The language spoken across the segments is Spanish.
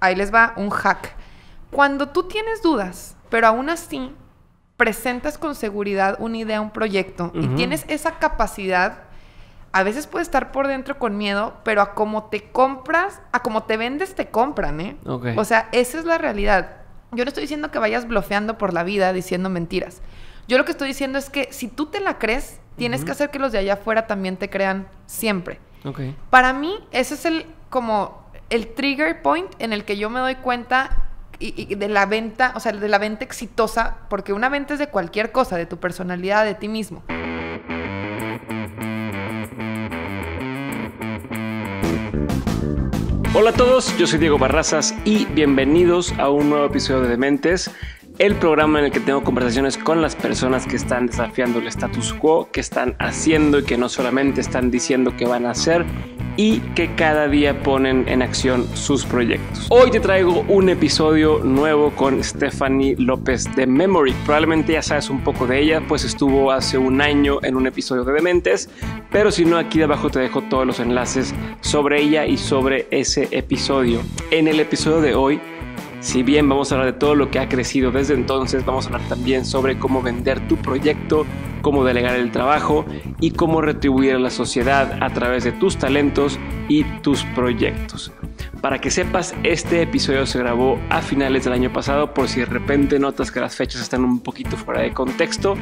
ahí les va un hack. Cuando tú tienes dudas, pero aún así presentas con seguridad una idea, un proyecto y tienes esa capacidad, a veces puedes estar por dentro con miedo, pero a como te compras, a como te vendes, te compran, ¿eh? O sea, esa es la realidad. Yo no estoy diciendo que vayas blofeando por la vida diciendo mentiras. Yo lo que estoy diciendo es que si tú te la crees, tienes que hacer que los de allá afuera también te crean siempre. Okay. Para mí, ese es el como el trigger point en el que yo me doy cuenta de la venta, o sea, de la venta exitosa, porque una venta es de cualquier cosa, de tu personalidad, de ti mismo. Hola a todos, yo soy Diego Barrazas y bienvenidos a un nuevo episodio de Dementes el programa en el que tengo conversaciones con las personas que están desafiando el status quo, que están haciendo y que no solamente están diciendo que van a hacer y que cada día ponen en acción sus proyectos. Hoy te traigo un episodio nuevo con Stephanie López de Memory. Probablemente ya sabes un poco de ella, pues estuvo hace un año en un episodio de Dementes, pero si no, aquí debajo te dejo todos los enlaces sobre ella y sobre ese episodio. En el episodio de hoy si bien vamos a hablar de todo lo que ha crecido desde entonces, vamos a hablar también sobre cómo vender tu proyecto, cómo delegar el trabajo y cómo retribuir a la sociedad a través de tus talentos y tus proyectos. Para que sepas, este episodio se grabó a finales del año pasado por si de repente notas que las fechas están un poquito fuera de contexto.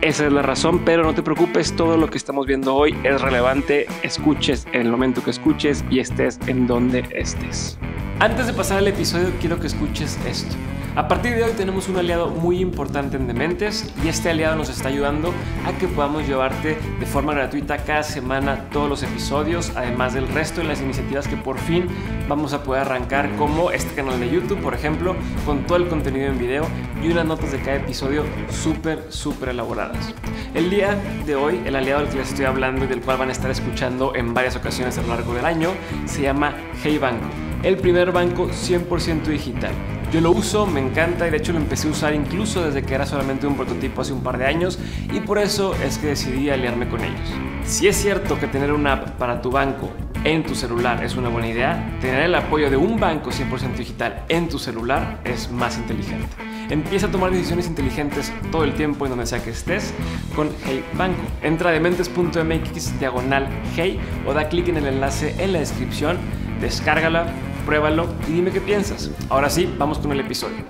Esa es la razón, pero no te preocupes, todo lo que estamos viendo hoy es relevante, escuches en el momento que escuches y estés en donde estés. Antes de pasar al episodio quiero que escuches esto. A partir de hoy tenemos un aliado muy importante en Dementes y este aliado nos está ayudando a que podamos llevarte de forma gratuita cada semana todos los episodios, además del resto de las iniciativas que por fin vamos a poder arrancar como este canal de YouTube, por ejemplo, con todo el contenido en video y unas notas de cada episodio súper, súper elaboradas. El día de hoy, el aliado del que les estoy hablando y del cual van a estar escuchando en varias ocasiones a lo largo del año, se llama Hey Banco el primer banco 100% digital. Yo lo uso, me encanta y de hecho lo empecé a usar incluso desde que era solamente un prototipo hace un par de años y por eso es que decidí aliarme con ellos. Si es cierto que tener una app para tu banco en tu celular es una buena idea, tener el apoyo de un banco 100% digital en tu celular es más inteligente. Empieza a tomar decisiones inteligentes todo el tiempo en donde sea que estés con Hey Banco. Entra a dementes.mx diagonal Hey o da clic en el enlace en la descripción, descárgala pruébalo y dime qué piensas. Ahora sí, vamos con el episodio.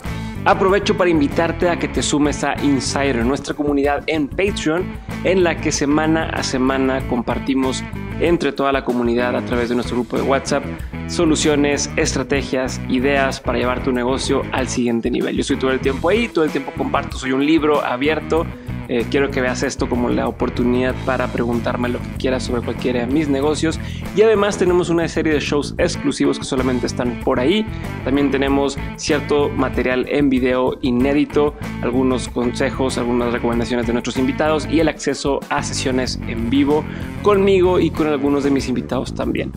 Aprovecho para invitarte a que te sumes a Insider, nuestra comunidad en Patreon, en la que semana a semana compartimos entre toda la comunidad a través de nuestro grupo de WhatsApp soluciones, estrategias, ideas para llevar tu negocio al siguiente nivel. Yo estoy todo el tiempo ahí, todo el tiempo comparto, soy un libro abierto eh, quiero que veas esto como la oportunidad para preguntarme lo que quieras sobre cualquiera de mis negocios. Y además tenemos una serie de shows exclusivos que solamente están por ahí. También tenemos cierto material en video inédito, algunos consejos, algunas recomendaciones de nuestros invitados y el acceso a sesiones en vivo conmigo y con algunos de mis invitados también.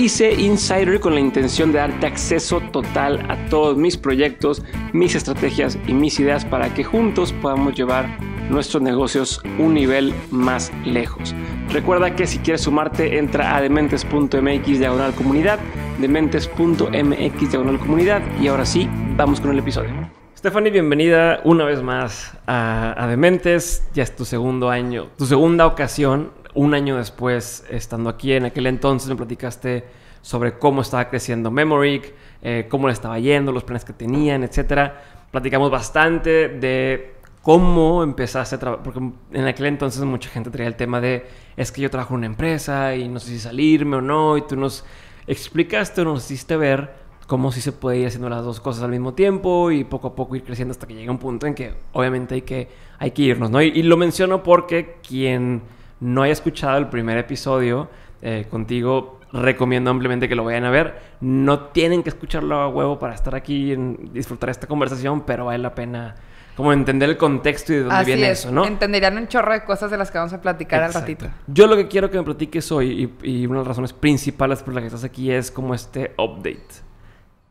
Hice Insider con la intención de darte acceso total a todos mis proyectos, mis estrategias y mis ideas para que juntos podamos llevar nuestros negocios un nivel más lejos. Recuerda que si quieres sumarte, entra a dementes.mx diagonal comunidad, dementes.mx diagonal comunidad y ahora sí, vamos con el episodio. Stephanie, bienvenida una vez más a, a Dementes. Ya es tu segundo año, tu segunda ocasión un año después, estando aquí, en aquel entonces me platicaste sobre cómo estaba creciendo Memoric, eh, cómo le estaba yendo, los planes que tenían, etc. Platicamos bastante de cómo empezaste a trabajar, porque en aquel entonces mucha gente traía el tema de, es que yo trabajo en una empresa y no sé si salirme o no, y tú nos explicaste o nos hiciste ver cómo sí se puede ir haciendo las dos cosas al mismo tiempo y poco a poco ir creciendo hasta que llegue un punto en que obviamente hay que, hay que irnos, ¿no? Y, y lo menciono porque quien no haya escuchado el primer episodio eh, contigo, recomiendo ampliamente que lo vayan a ver. No tienen que escucharlo a huevo para estar aquí y disfrutar esta conversación, pero vale la pena como entender el contexto y de dónde viene eso, ¿no? Entenderían un chorro de cosas de las que vamos a platicar al ratito. Yo lo que quiero que me platiques hoy y, y, una de las razones principales por las que estás aquí es como este update.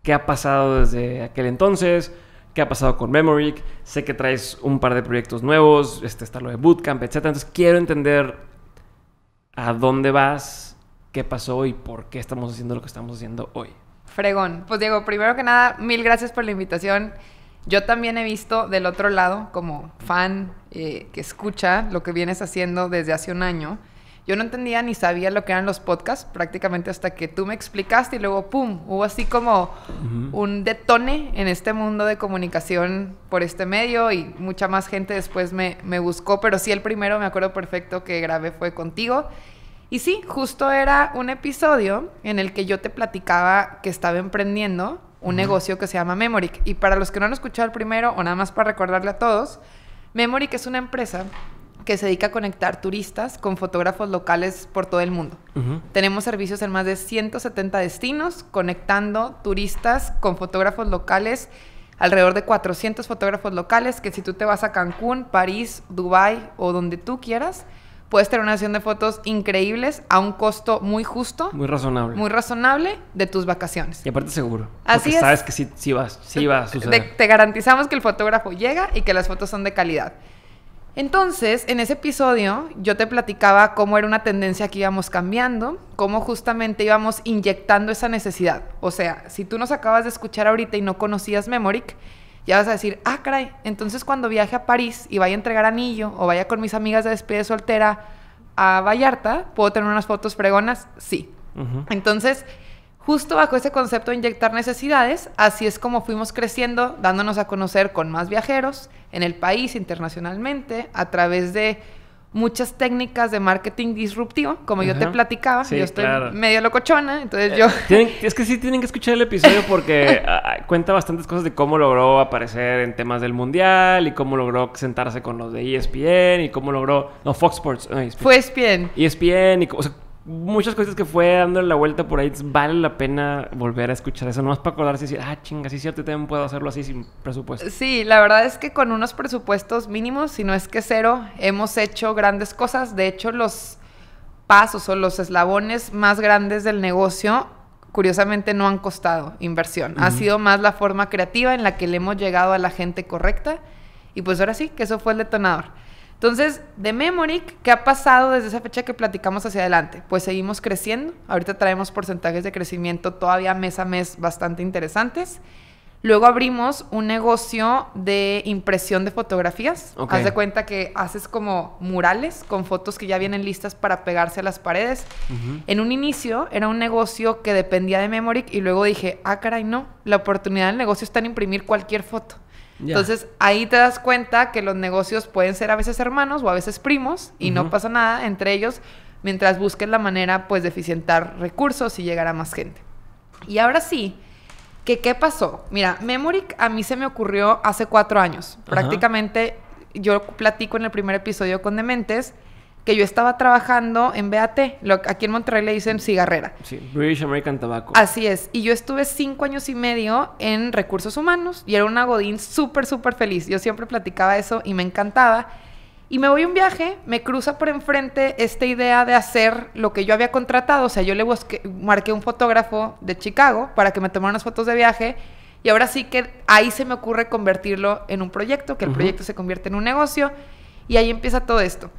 ¿Qué ha pasado desde aquel entonces? qué ha pasado con Memory? sé que traes un par de proyectos nuevos, este, está lo de Bootcamp, etc. Entonces quiero entender a dónde vas, qué pasó y por qué estamos haciendo lo que estamos haciendo hoy. Fregón. Pues Diego, primero que nada, mil gracias por la invitación. Yo también he visto del otro lado, como fan eh, que escucha lo que vienes haciendo desde hace un año, yo no entendía ni sabía lo que eran los podcasts prácticamente hasta que tú me explicaste y luego, ¡pum!, hubo así como un detone en este mundo de comunicación por este medio y mucha más gente después me, me buscó, pero sí el primero, me acuerdo perfecto, que grabé fue contigo. Y sí, justo era un episodio en el que yo te platicaba que estaba emprendiendo un negocio que se llama Memoric. Y para los que no han escuchado el primero, o nada más para recordarle a todos, Memoric es una empresa que se dedica a conectar turistas con fotógrafos locales por todo el mundo. Tenemos servicios en más de 170 destinos, conectando turistas con fotógrafos locales, alrededor de 400 fotógrafos locales, que si tú te vas a Cancún, París, Dubái o donde tú quieras, puedes tener una sesión de fotos increíbles a un costo muy justo. Muy razonable. Muy razonable de tus vacaciones. Y aparte seguro. Así porque sabes que si vas, sí va a suceder. te garantizamos que el fotógrafo llega y que las fotos son de calidad. Entonces, en ese episodio yo te platicaba cómo era una tendencia que íbamos cambiando, cómo justamente íbamos inyectando esa necesidad. O sea, si tú nos acabas de escuchar ahorita y no conocías Memoric, ya vas a decir, ah, caray, entonces cuando viaje a París y vaya a entregar anillo o vaya con mis amigas de despide soltera a Vallarta, ¿puedo tener unas fotos fregonas? Sí. Entonces, Justo bajo ese concepto de inyectar necesidades, así es como fuimos creciendo, dándonos a conocer con más viajeros en el país, internacionalmente, a través de muchas técnicas de marketing disruptivo, como yo te platicaba, yo estoy medio locochona, entonces eh, yo... es que sí tienen que escuchar el episodio porque ah, ah, cuenta bastantes cosas de cómo logró aparecer en temas del Mundial y cómo logró sentarse con los de ESPN y cómo logró... No, Fox Sports. No, e Fue ESPN. ESPN y muchas cosas que fue dándole la vuelta por ahí, vale la pena volver a escuchar eso, no es para acordarse y decir, ah, chinga, sí, cierto, también puedo hacerlo así sin presupuesto. Sí, la verdad es que con unos presupuestos mínimos, si no es que cero, hemos hecho grandes cosas. De hecho, los pasos o los eslabones más grandes del negocio, curiosamente, no han costado inversión. Ha sido más la forma creativa en la que le hemos llegado a la gente correcta. Y pues ahora sí, que eso fue el detonador. Entonces, de Memoric, ¿qué ha pasado desde esa fecha que platicamos hacia adelante? Pues seguimos creciendo. Ahorita traemos porcentajes de crecimiento todavía mes a mes bastante interesantes. Luego abrimos un negocio de impresión de fotografías. Haz de cuenta que haces como murales con fotos que ya vienen listas para pegarse a las paredes. En un inicio era un negocio que dependía de Memoric y luego dije, ah, caray, no, la oportunidad del negocio está en imprimir cualquier foto. Entonces ahí te das cuenta que los negocios pueden ser a veces hermanos o a veces primos y no pasa nada entre ellos mientras busquen la manera pues de eficientar recursos y llegar a más gente. Y ahora sí, qué pasó. Mira, Memoric a mí se me ocurrió hace cuatro años. Prácticamente yo platico en el primer episodio con Dementes que yo estaba trabajando en BAT, aquí en Monterrey le dicen cigarrera. Sí, British American Tobacco. Así es, y yo estuve cinco años y medio en recursos humanos y era una godín súper, súper feliz. Yo siempre platicaba eso y me encantaba. Y me voy a un viaje, me cruza por enfrente esta idea de hacer lo que yo había contratado. O sea, yo le busqué, marqué un fotógrafo de Chicago para que me tomara unas fotos de viaje. Y ahora sí que ahí se me ocurre convertirlo en un proyecto, que el proyecto se convierte en un negocio. Y ahí empieza todo esto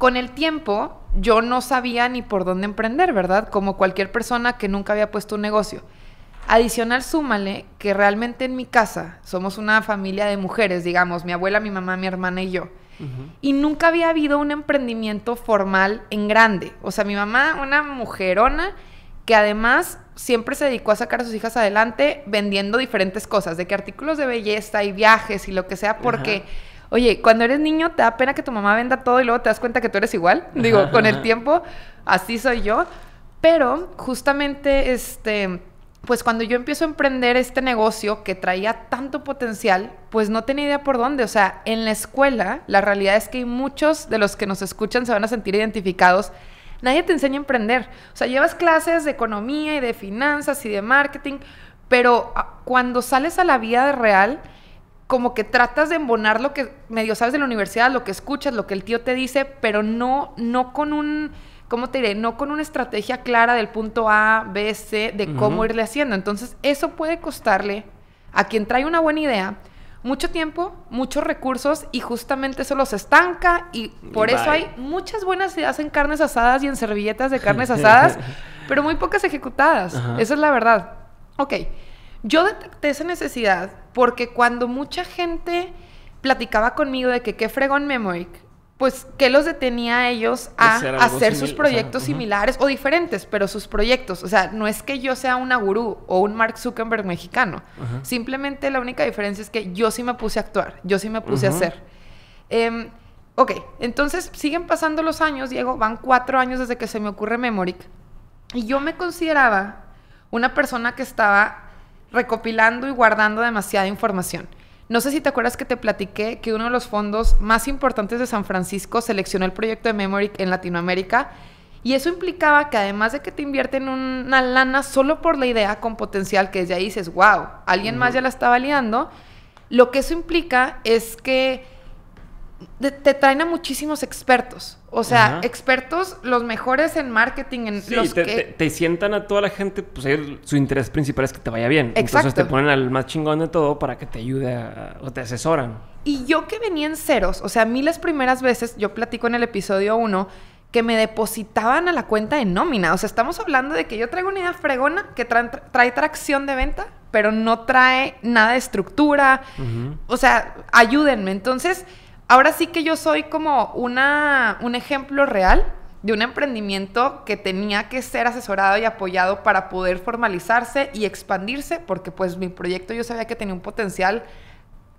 con el tiempo yo no sabía ni por dónde emprender, ¿verdad? Como cualquier persona que nunca había puesto un negocio. Adicional, súmale que realmente en mi casa somos una familia de mujeres, digamos, mi abuela, mi mamá, mi hermana y yo. Y nunca había habido un emprendimiento formal en grande. O sea, mi mamá, una mujerona que además siempre se dedicó a sacar a sus hijas adelante vendiendo diferentes cosas, de que artículos de belleza y viajes y lo que sea, porque... Oye, cuando eres niño te da pena que tu mamá venda todo y luego te das cuenta que tú eres igual. Digo, con el tiempo, así soy yo. Pero justamente, este, pues cuando yo empiezo a emprender este negocio que traía tanto potencial, pues no tenía idea por dónde. O sea, en la escuela, la realidad es que hay muchos de los que nos escuchan se van a sentir identificados. Nadie te enseña a emprender. O sea, llevas clases de economía y de finanzas y de marketing, pero ah, cuando sales a la vida real, como que tratas de embonar lo que medio sabes de la universidad, lo que escuchas, lo que el tío te dice, pero no, no con un, ¿cómo te diré? No con una estrategia clara del punto A, B, C, de cómo irle haciendo. Entonces, eso puede costarle a quien trae una buena idea mucho tiempo, muchos recursos y justamente eso los estanca y por eso hay muchas buenas ideas en carnes asadas y en servilletas de carnes asadas, pero muy pocas ejecutadas. Esa es la verdad. Ok. Yo detecté esa necesidad porque cuando mucha gente platicaba conmigo de que qué fregón Memoic, pues qué los detenía a ellos a hacer, sus proyectos similares o diferentes, pero sus proyectos. O sea, no es que yo sea una gurú o un Mark Zuckerberg mexicano. Simplemente la única diferencia es que yo sí me puse a actuar, yo sí me puse a hacer. Em, ok, entonces siguen pasando los años, Diego, van cuatro años desde que se me ocurre Memoric. Y yo me consideraba una persona que estaba recopilando y guardando demasiada información. No sé si te acuerdas que te platiqué que uno de los fondos más importantes de San Francisco seleccionó el proyecto de Memory en Latinoamérica y eso implicaba que además de que te invierten una lana solo por la idea con potencial que ya dices, wow, alguien más ya la está validando, lo que eso implica es que te, traen a muchísimos expertos. O sea, expertos, los mejores en marketing, en los que... te, sientan a toda la gente, pues su interés principal es que te vaya bien. Exacto. Entonces te ponen al más chingón de todo para que te ayude o te asesoran. Y yo que venía en ceros, o sea, a mí las primeras veces, yo platico en el episodio 1, que me depositaban a la cuenta de nómina. O sea, estamos hablando de que yo traigo una idea fregona que trae tracción de venta, pero no trae nada de estructura. O sea, ayúdenme. Entonces Ahora sí que yo soy como una, un ejemplo real de un emprendimiento que tenía que ser asesorado y apoyado para poder formalizarse y expandirse, porque pues mi proyecto yo sabía que tenía un potencial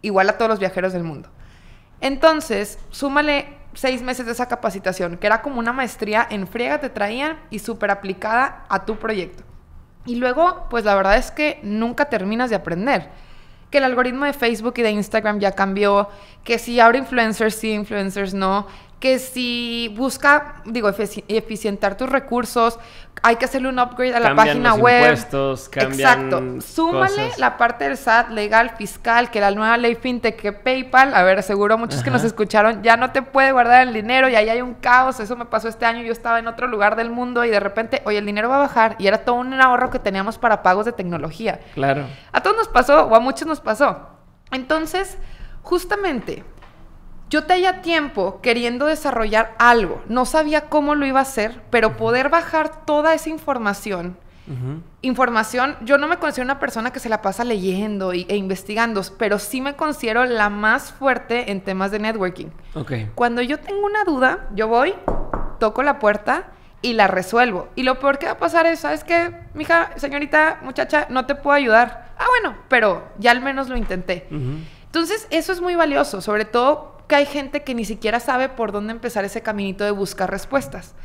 igual a todos los viajeros del mundo. Entonces, súmale seis meses de esa capacitación, que era como una maestría en friega te traían y súper aplicada a tu proyecto. Y luego, pues la verdad es que nunca terminas de aprender que el algoritmo de Facebook y de Instagram ya cambió, que si ahora influencers sí, influencers no, que si busca, digo, eficientar tus recursos, hay que hacerle un upgrade a la página web. cambian Exacto. Súmale la parte del SAT, legal, fiscal, que la nueva ley fintech, que PayPal, a ver, seguro muchos que nos escucharon, ya no te puede guardar el dinero y ahí hay un caos. Eso me pasó este año, yo estaba en otro lugar del mundo y de repente, oye, el dinero va a bajar y era todo un ahorro que teníamos para pagos de tecnología. Claro. A todos nos pasó, o a muchos nos pasó. Entonces, justamente, yo tenía tiempo queriendo desarrollar algo, no sabía cómo lo iba a hacer, pero poder bajar toda esa información. Información, yo no me considero una persona que se la pasa leyendo e investigando, pero sí me considero la más fuerte en temas de networking. Okay. Cuando yo tengo una duda, yo voy, toco la puerta y la resuelvo. Y lo peor que va a pasar es, ¿sabes qué? Mija, señorita, muchacha, no te puedo ayudar. Ah, bueno, pero ya al menos lo intenté. Entonces, eso es muy valioso, sobre todo que hay gente que ni siquiera sabe por dónde empezar ese caminito de buscar respuestas.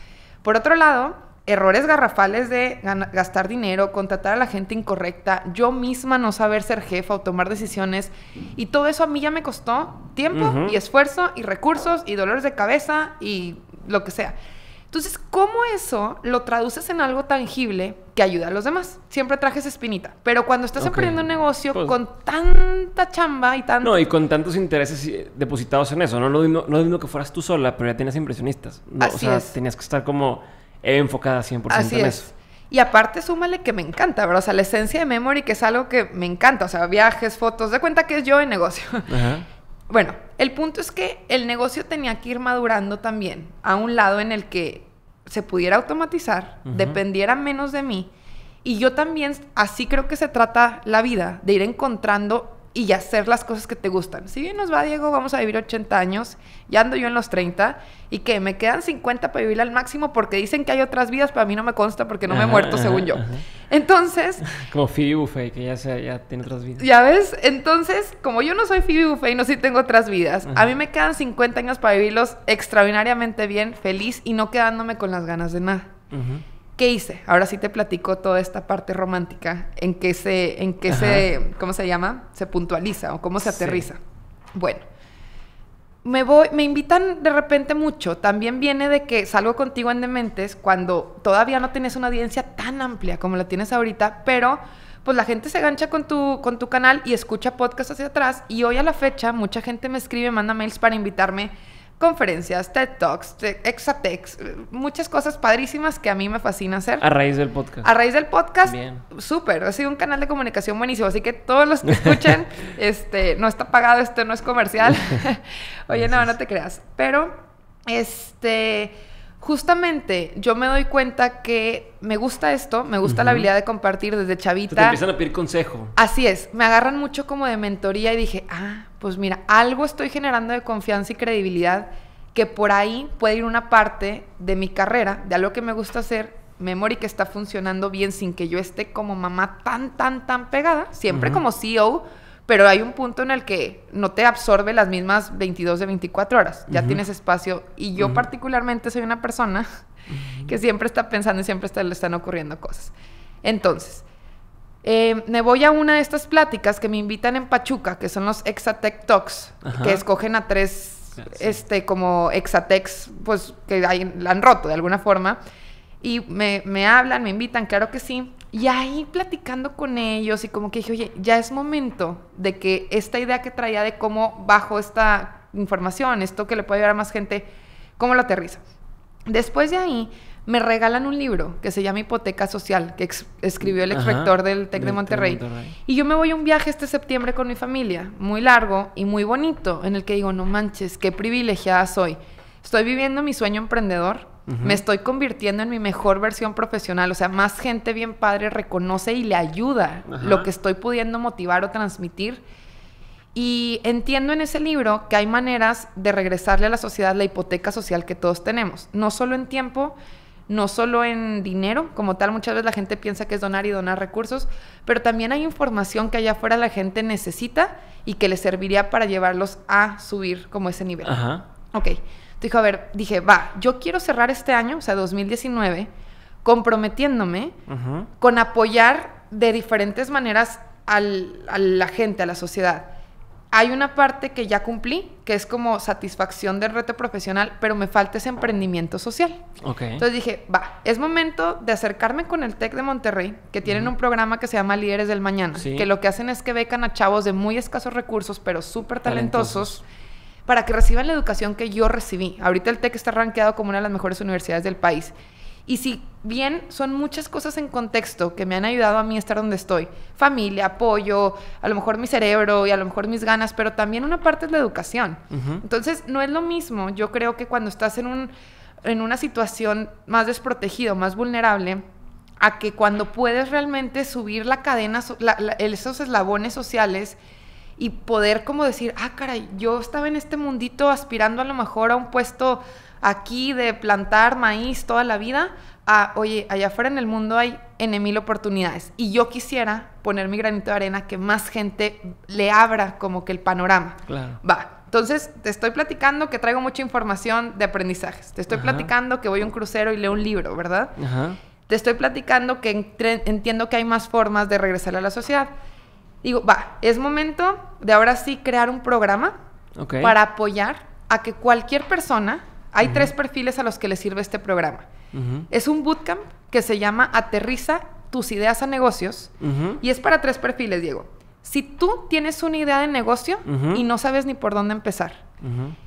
Por otro lado, errores garrafales de gastar dinero, contratar a la gente incorrecta, yo misma no saber ser jefa o tomar decisiones. Y todo eso a mí ya me costó tiempo y esfuerzo y recursos y dolores de cabeza y lo que sea. Entonces, ¿cómo eso lo traduces en algo tangible que ayuda a los demás? Siempre trajes espinita. Pero cuando estás aprendiendo un negocio pues con tanta chamba y tanto... No, y con tantos intereses eh, depositados en eso. No lo no lo que fueras tú sola, pero ya tenías impresionistas. No, o sea, tenías que estar como enfocada 100% Así en es. eso. Y aparte, súmale que me encanta, ¿verdad? O sea, la esencia de Memory, que es algo que me encanta. O sea, viajes, fotos, de cuenta que es yo en negocio. Bueno, el punto es que el negocio tenía que ir madurando también a un lado en el que se pudiera automatizar, dependiera menos de mí. Y yo también, así creo que se trata la vida, de ir encontrando y hacer las cosas que te gustan. Si bien nos va, Diego, vamos a vivir 80 años, ya ando yo en los 30, y que me quedan 50 para vivir al máximo porque dicen que hay otras vidas, pero a mí no me consta porque no me he muerto, según yo. Entonces... Como Phoebe Buffet, que ya, ya tiene otras vidas. Ya ves, entonces, como yo no soy Phoebe Buffet y no sé si tengo otras vidas, a mí me quedan 50 años para vivirlos extraordinariamente bien, feliz y no quedándome con las ganas de nada. ¿Qué hice? Ahora sí te platico toda esta parte romántica en que se, en que se, ¿cómo se llama? Se puntualiza o cómo se aterriza. Bueno, me voy, me invitan de repente mucho. También viene de que salgo contigo en Dementes cuando todavía no tienes una audiencia tan amplia como la tienes ahorita, pero pues la gente se gancha con tu, con tu canal y escucha podcast hacia atrás. Y hoy a la fecha, mucha gente me escribe, manda mails para invitarme conferencias, TED Talks, Exatex, eh, muchas cosas padrísimas que a mí me fascina hacer. A raíz del podcast. A raíz del podcast. Bien. Súper, ha sido un canal de comunicación buenísimo, así que todos los que escuchen, este, no está pagado, este no es comercial. Oye, no, no te creas, pero este justamente yo me doy cuenta que me gusta esto, me gusta la habilidad de compartir desde chavita. te empiezan a pedir consejo. Así es, me agarran mucho como de mentoría y dije, ah, pues mira, algo estoy generando de confianza y credibilidad que por ahí puede ir una parte de mi carrera, de algo que me gusta hacer, memory que está funcionando bien sin que yo esté como mamá tan, tan, tan pegada, siempre como CEO pero hay un punto en el que no te absorbe las mismas 22 de 24 horas, ya tienes espacio. Y yo particularmente soy una persona que siempre está pensando y siempre le están ocurriendo cosas. Entonces, eh, me voy a una de estas pláticas que me invitan en Pachuca, que son los Exatec Talks, que escogen a tres, ah, este, como Exatecs, pues que la han roto de alguna forma. Y me, hablan, me invitan, claro que sí. Y ahí platicando con ellos y como que dije, oye, ya es momento de que esta idea que traía de cómo bajo esta información, esto que le puede ayudar a más gente, cómo lo aterriza? Después de ahí, me regalan un libro que se llama Hipoteca Social, que escribió el ex rector del TEC de Monterrey. Y yo me voy a un viaje este septiembre con mi familia, muy largo y muy bonito, en el que digo, no manches, qué privilegiada soy. Estoy viviendo mi sueño emprendedor, me estoy convirtiendo en mi mejor versión profesional. O sea, más gente bien padre reconoce y le ayuda lo que estoy pudiendo motivar o transmitir. Y entiendo en ese libro que hay maneras de regresarle a la sociedad la hipoteca social que todos tenemos. No solo en tiempo, no solo en dinero, como tal muchas veces la gente piensa que es donar y donar recursos, pero también hay información que allá afuera la gente necesita y que le serviría para llevarlos a subir como ese nivel. Ajá. Ok. Dijo, a ver, dije, va, yo quiero cerrar este año, o sea, 2019, comprometiéndome con apoyar de diferentes maneras a la gente, a la sociedad. Hay una parte que ya cumplí, que es como satisfacción del reto profesional, pero me falta ese emprendimiento social. Entonces dije, va, es momento de acercarme con el TEC de Monterrey, que tienen un programa que se llama Líderes del Mañana, que lo que hacen es que becan a chavos de muy escasos recursos, pero súper talentosos para que reciban la educación que yo recibí. Ahorita el TEC está rankeado como una de las mejores universidades del país. Y si bien son muchas cosas en contexto que me han ayudado a mí a estar donde estoy, familia, apoyo, a lo mejor mi cerebro y a lo mejor mis ganas, pero también una parte es la educación. Entonces, no es lo mismo. Yo creo que cuando estás en, un, en una situación más desprotegido, más vulnerable, a que cuando puedes realmente subir la cadena, esos eslabones sociales y poder como decir, ah, caray, yo estaba en este mundito aspirando a lo mejor a un puesto aquí de plantar maíz toda la vida, ah oye, allá afuera en el mundo hay n mil oportunidades y yo quisiera poner mi granito de arena que más gente le abra como que el panorama. Claro. Va. Entonces, te estoy platicando que traigo mucha información de aprendizajes. Te estoy platicando que voy a un crucero y leo un libro, ¿verdad? Te estoy platicando que entiendo que hay más formas de regresar a la sociedad digo, va, es momento de ahora sí crear un programa para apoyar a que cualquier persona, hay tres perfiles a los que le sirve este programa. Es un bootcamp que se llama Aterriza tus ideas a negocios y es para tres perfiles, Diego. Si tú tienes una idea de negocio y no sabes ni por dónde empezar,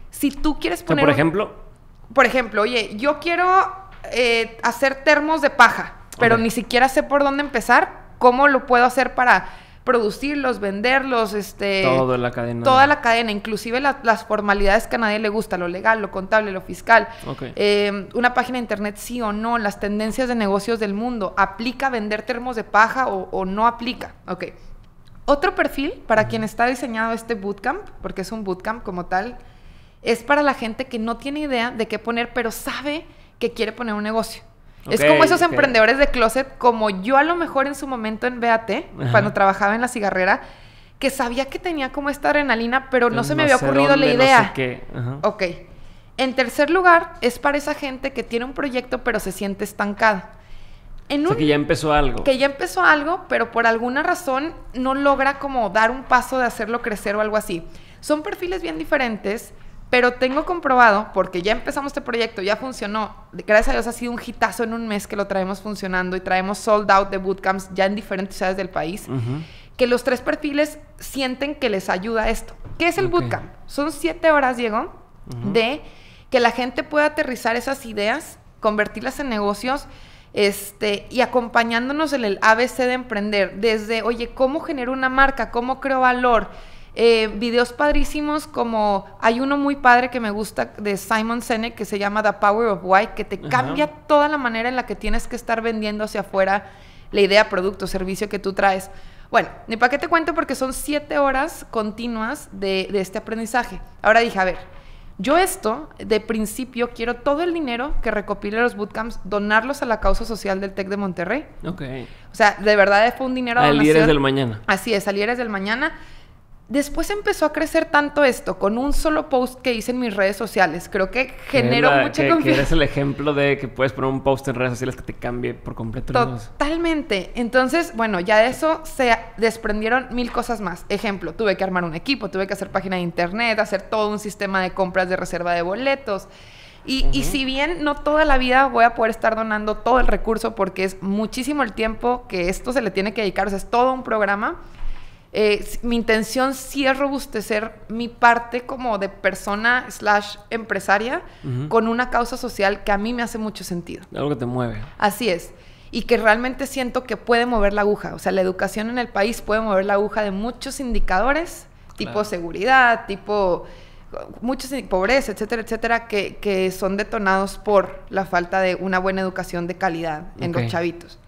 si tú quieres poner... por ejemplo... Por ejemplo, oye, yo quiero eh, hacer termos de paja, pero ni siquiera sé por dónde empezar, ¿cómo lo puedo hacer para producirlos, venderlos, este... Toda la cadena. Toda la cadena, inclusive las formalidades que a nadie le gusta, lo legal, lo contable, lo fiscal. Eh, una página de internet sí o no, las tendencias de negocios del mundo, ¿aplica vender termos de paja o, o no aplica? Ok. Otro perfil para quien está diseñado este bootcamp, porque es un bootcamp como tal, es para la gente que no tiene idea de qué poner, pero sabe que quiere poner un negocio es como esos emprendedores de closet, como yo a lo mejor en su momento en BAT, cuando trabajaba en la cigarrera, que sabía que tenía como esta adrenalina, pero no, se me había ocurrido la idea. No Ok. En tercer lugar, es para esa gente que tiene un proyecto pero se siente estancada. que ya empezó algo. Que ya empezó algo, pero por alguna razón no logra como dar un paso de hacerlo crecer o algo así. Son perfiles bien diferentes pero tengo comprobado, porque ya empezamos este proyecto, ya funcionó. Gracias a Dios ha sido un hitazo en un mes que lo traemos funcionando y traemos sold out de bootcamps ya en diferentes ciudades del país. Que los tres perfiles sienten que les ayuda esto. ¿Qué es el bootcamp? Son siete horas, Diego, de que la gente pueda aterrizar esas ideas, convertirlas en negocios, este, y acompañándonos en el ABC de emprender, desde, oye, ¿cómo genero una marca? ¿Cómo creo valor? Eh, videos padrísimos como hay uno muy padre que me gusta de Simon Sinek que se llama The Power of Why, que te cambia toda la manera en la que tienes que estar vendiendo hacia afuera la idea, producto, servicio que tú traes. Bueno, ni para qué te cuento porque son siete horas continuas de, este aprendizaje. Ahora dije, a ver, yo esto, de principio, quiero todo el dinero que recopile los bootcamps, donarlos a la causa social del TEC de Monterrey. Ok. O sea, de verdad fue un dinero... A donación. líderes del mañana. Así es, a líderes del mañana. Después empezó a crecer tanto esto con un solo post que hice en mis redes sociales. Creo que generó mucha confianza. Que eres el ejemplo de que puedes poner un post en redes sociales que te cambie por completo. Totalmente. Entonces, bueno, ya de eso se desprendieron mil cosas más. Ejemplo, tuve que armar un equipo, tuve que hacer página de internet, hacer todo un sistema de compras de reserva de boletos. Y, y si bien no toda la vida voy a poder estar donando todo el recurso porque es muchísimo el tiempo que esto se le tiene que dedicar, o sea, es todo un programa eh, mi intención sí es robustecer mi parte como de persona slash empresaria con una causa social que a mí me hace mucho sentido. Algo que te mueve. Así es. Y que realmente siento que puede mover la aguja. O sea, la educación en el país puede mover la aguja de muchos indicadores, tipo seguridad, tipo muchos pobreza, etcétera, etcétera, que, son detonados por la falta de una buena educación de calidad en los chavitos.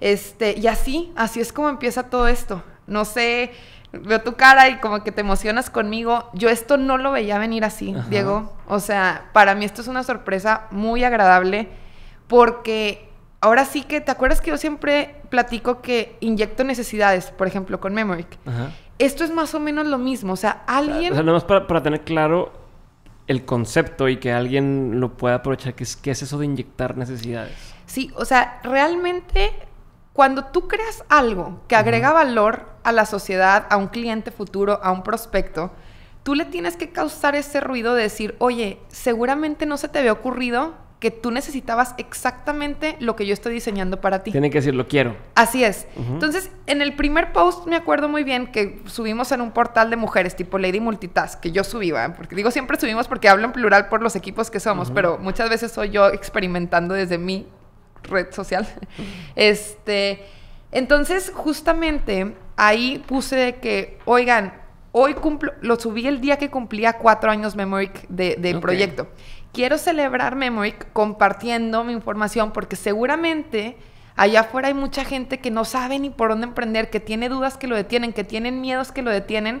Este, y así, así es como empieza todo esto no sé, veo tu cara y como que te emocionas conmigo. Yo esto no lo veía venir así, Diego. O sea, para mí esto es una sorpresa muy agradable porque ahora sí que, ¿te acuerdas que yo siempre platico que inyecto necesidades, por ejemplo, con Memoric? Esto es más o menos lo mismo, o sea, alguien... O sea, nada más para, para tener claro el concepto y que alguien lo pueda aprovechar, que es, ¿qué es eso de inyectar necesidades? Sí, o sea, realmente cuando tú creas algo que agrega valor a la sociedad, a un cliente futuro, a un prospecto, tú le tienes que causar ese ruido de decir, oye, seguramente no se te había ocurrido que tú necesitabas exactamente lo que yo estoy diseñando para ti. Tiene que decir, lo quiero. Así es. Entonces, en el primer post me acuerdo muy bien que subimos en un portal de mujeres tipo Lady Multitask, que yo subí, porque digo siempre subimos porque hablo en plural por los equipos que somos, pero muchas veces soy yo experimentando desde mí red social. Este, entonces, justamente ahí puse que, oigan, hoy cumplo, lo subí el día que cumplía cuatro años Memory de, proyecto. Quiero celebrar Memoric compartiendo mi información porque seguramente Allá afuera hay mucha gente que no sabe ni por dónde emprender, que tiene dudas que lo detienen, que tienen miedos que lo detienen.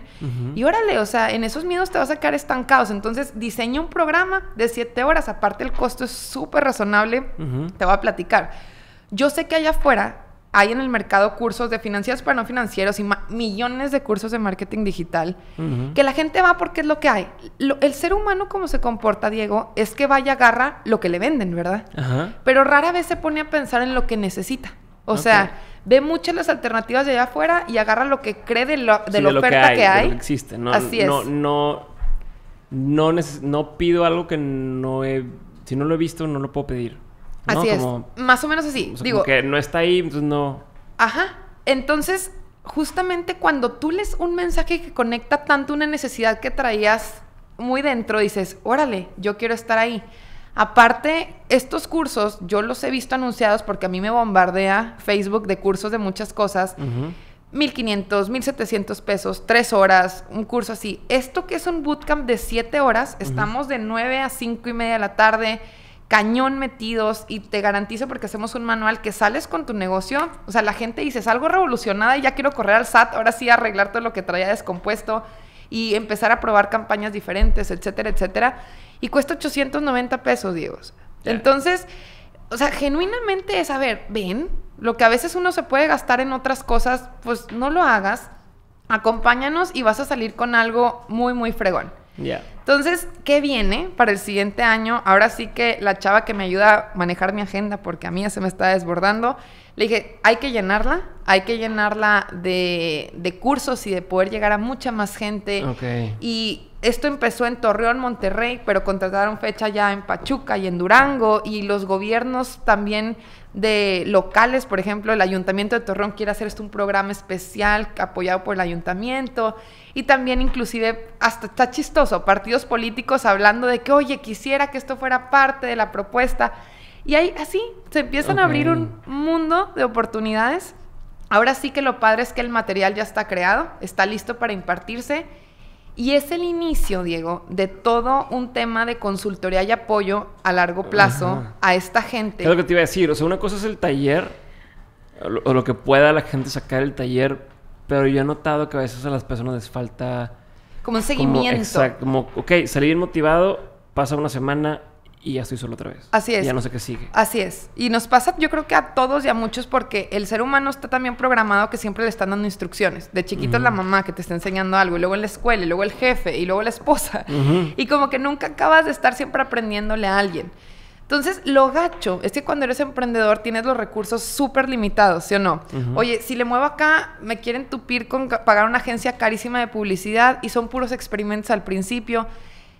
Y órale, o sea, en esos miedos te vas a quedar estancados. Entonces, diseña un programa de siete horas. Aparte, el costo es súper razonable. Te voy a platicar. Yo sé que allá afuera hay en el mercado cursos de financieros para no financieros y millones de cursos de marketing digital, que la gente va porque es lo que hay. el ser humano como se comporta, Diego, es que vaya agarra lo que le venden, ¿verdad? Pero rara vez se pone a pensar en lo que necesita. O sea, ve muchas las alternativas de allá afuera y agarra lo que cree de, la oferta que hay. existe. Así es. No, no, no pido algo que no he... Si no lo he visto, no lo puedo pedir. Así es. Más o menos así. Digo. Que no está ahí, entonces no. Ajá. Entonces, justamente cuando tú lees un mensaje que conecta tanto una necesidad que traías muy dentro, dices, órale, yo quiero estar ahí. Aparte, estos cursos yo los he visto anunciados porque a mí me bombardea Facebook de cursos de muchas cosas. Mil 1500, 1700 pesos, tres horas, un curso así. Esto que es un bootcamp de siete horas, estamos de nueve a cinco y media de la tarde cañón metidos y te garantizo porque hacemos un manual que sales con tu negocio, o sea, la gente dice, algo revolucionada y ya quiero correr al SAT, ahora sí arreglar todo lo que traía descompuesto y empezar a probar campañas diferentes, etcétera, etcétera. Y cuesta 890 pesos, Diego. Entonces, o sea, genuinamente es, a ver, ven, lo que a veces uno se puede gastar en otras cosas, pues no lo hagas, acompáñanos y vas a salir con algo muy, muy fregón. Entonces, ¿qué viene para el siguiente año? Ahora sí que la chava que me ayuda a manejar mi agenda, porque a mí ya se me está desbordando, le dije, hay que llenarla, hay que llenarla de, cursos y de poder llegar a mucha más gente. Y esto empezó en Torreón, Monterrey, pero contrataron fecha ya en Pachuca y en Durango y los gobiernos también de locales, por ejemplo, el Ayuntamiento de Torreón quiere hacer esto un programa especial apoyado por el ayuntamiento y también inclusive hasta está chistoso, partidos políticos hablando de que, oye, quisiera que esto fuera parte de la propuesta. Y ahí así se empiezan a abrir un mundo de oportunidades. Ahora sí que lo padre es que el material ya está creado, está listo para impartirse. Y es el inicio, Diego, de todo un tema de consultoría y apoyo a largo plazo a esta gente. Es lo que te iba a decir. O sea, una cosa es el taller, o lo que pueda la gente sacar el taller, pero yo he notado que a veces a las personas les falta... Como un seguimiento. exacto. Como, ok, salí bien motivado, pasa una semana, y ya estoy solo otra vez. Así es. Y ya no sé qué sigue. Así es. Y nos pasa, yo creo que a todos y a muchos, porque el ser humano está también programado que siempre le están dando instrucciones. De chiquito es la mamá que te está enseñando algo, y luego en la escuela, y luego el jefe, y luego la esposa. Y como que nunca acabas de estar siempre aprendiéndole a alguien. Entonces, lo gacho es que cuando eres emprendedor tienes los recursos súper limitados, ¿sí o no? Oye, si le muevo acá, me quieren tupir con pagar una agencia carísima de publicidad y son puros experimentos al principio.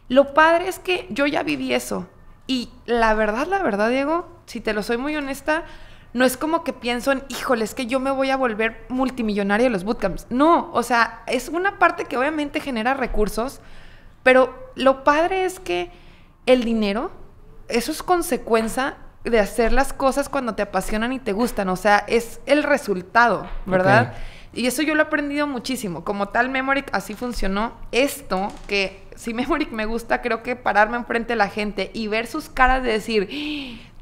Lo padre es que yo ya viví eso. Y la verdad, la verdad, Diego, si te lo soy muy honesta, no es como que pienso en, híjole, es que yo me voy a volver multimillonario de los bootcamps. No, o sea, es una parte que obviamente genera recursos, pero lo padre es que el dinero, eso es consecuencia de hacer las cosas cuando te apasionan y te gustan, o sea, es el resultado, ¿verdad? Y eso yo lo he aprendido muchísimo. Como tal Memory así funcionó, esto que si Memoric me gusta, creo que pararme enfrente de la gente y ver sus caras de decir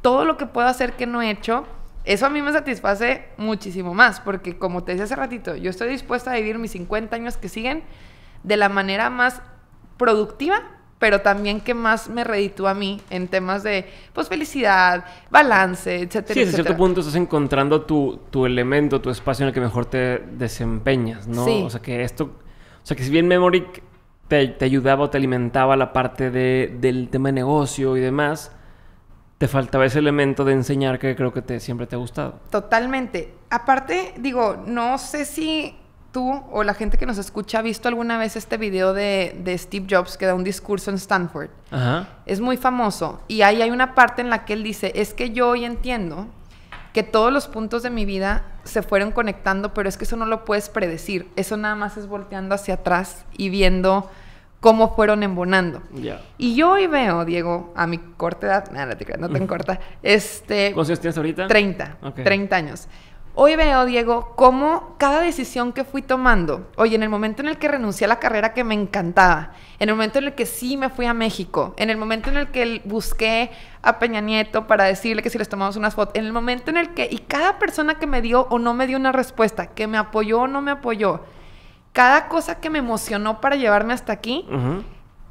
todo lo que puedo hacer que no he hecho, eso a mí me satisface muchísimo más, porque como te decía hace ratito, yo estoy dispuesta a vivir mis 50 años que siguen de la manera más productiva, pero también que más me reditúa a mí en temas de pues felicidad, balance, etcétera. Sí, en cierto punto estás encontrando tu, elemento, tu espacio en el que mejor te desempeñas, ¿no? O sea que esto, o sea que si bien Memory te, ayudaba o te alimentaba la parte de, del tema de negocio y demás, te faltaba ese elemento de enseñar que creo que te, siempre te ha gustado. Totalmente. Aparte, digo, no sé si tú o la gente que nos escucha ha visto alguna vez este video de, de, Steve Jobs que da un discurso en Stanford. Ajá. Es muy famoso. Y ahí hay una parte en la que él dice, es que yo hoy entiendo que todos los puntos de mi vida se fueron conectando, pero es que eso no lo puedes predecir. Eso nada más es volteando hacia atrás y viendo cómo fueron embonando. Y yo hoy veo, Diego, a mi corta edad, nada, no, te no corta, este... ¿Cuántos tienes ahorita? 30, 30 años. Hoy veo, Diego, cómo cada decisión que fui tomando, oye, en el momento en el que renuncié a la carrera que me encantaba, en el momento en el que sí me fui a México, en el momento en el que busqué a Peña Nieto para decirle que si les tomamos unas fotos, en el momento en el que, y cada persona que me dio o no me dio una respuesta, que me apoyó o no me apoyó, cada cosa que me emocionó para llevarme hasta aquí,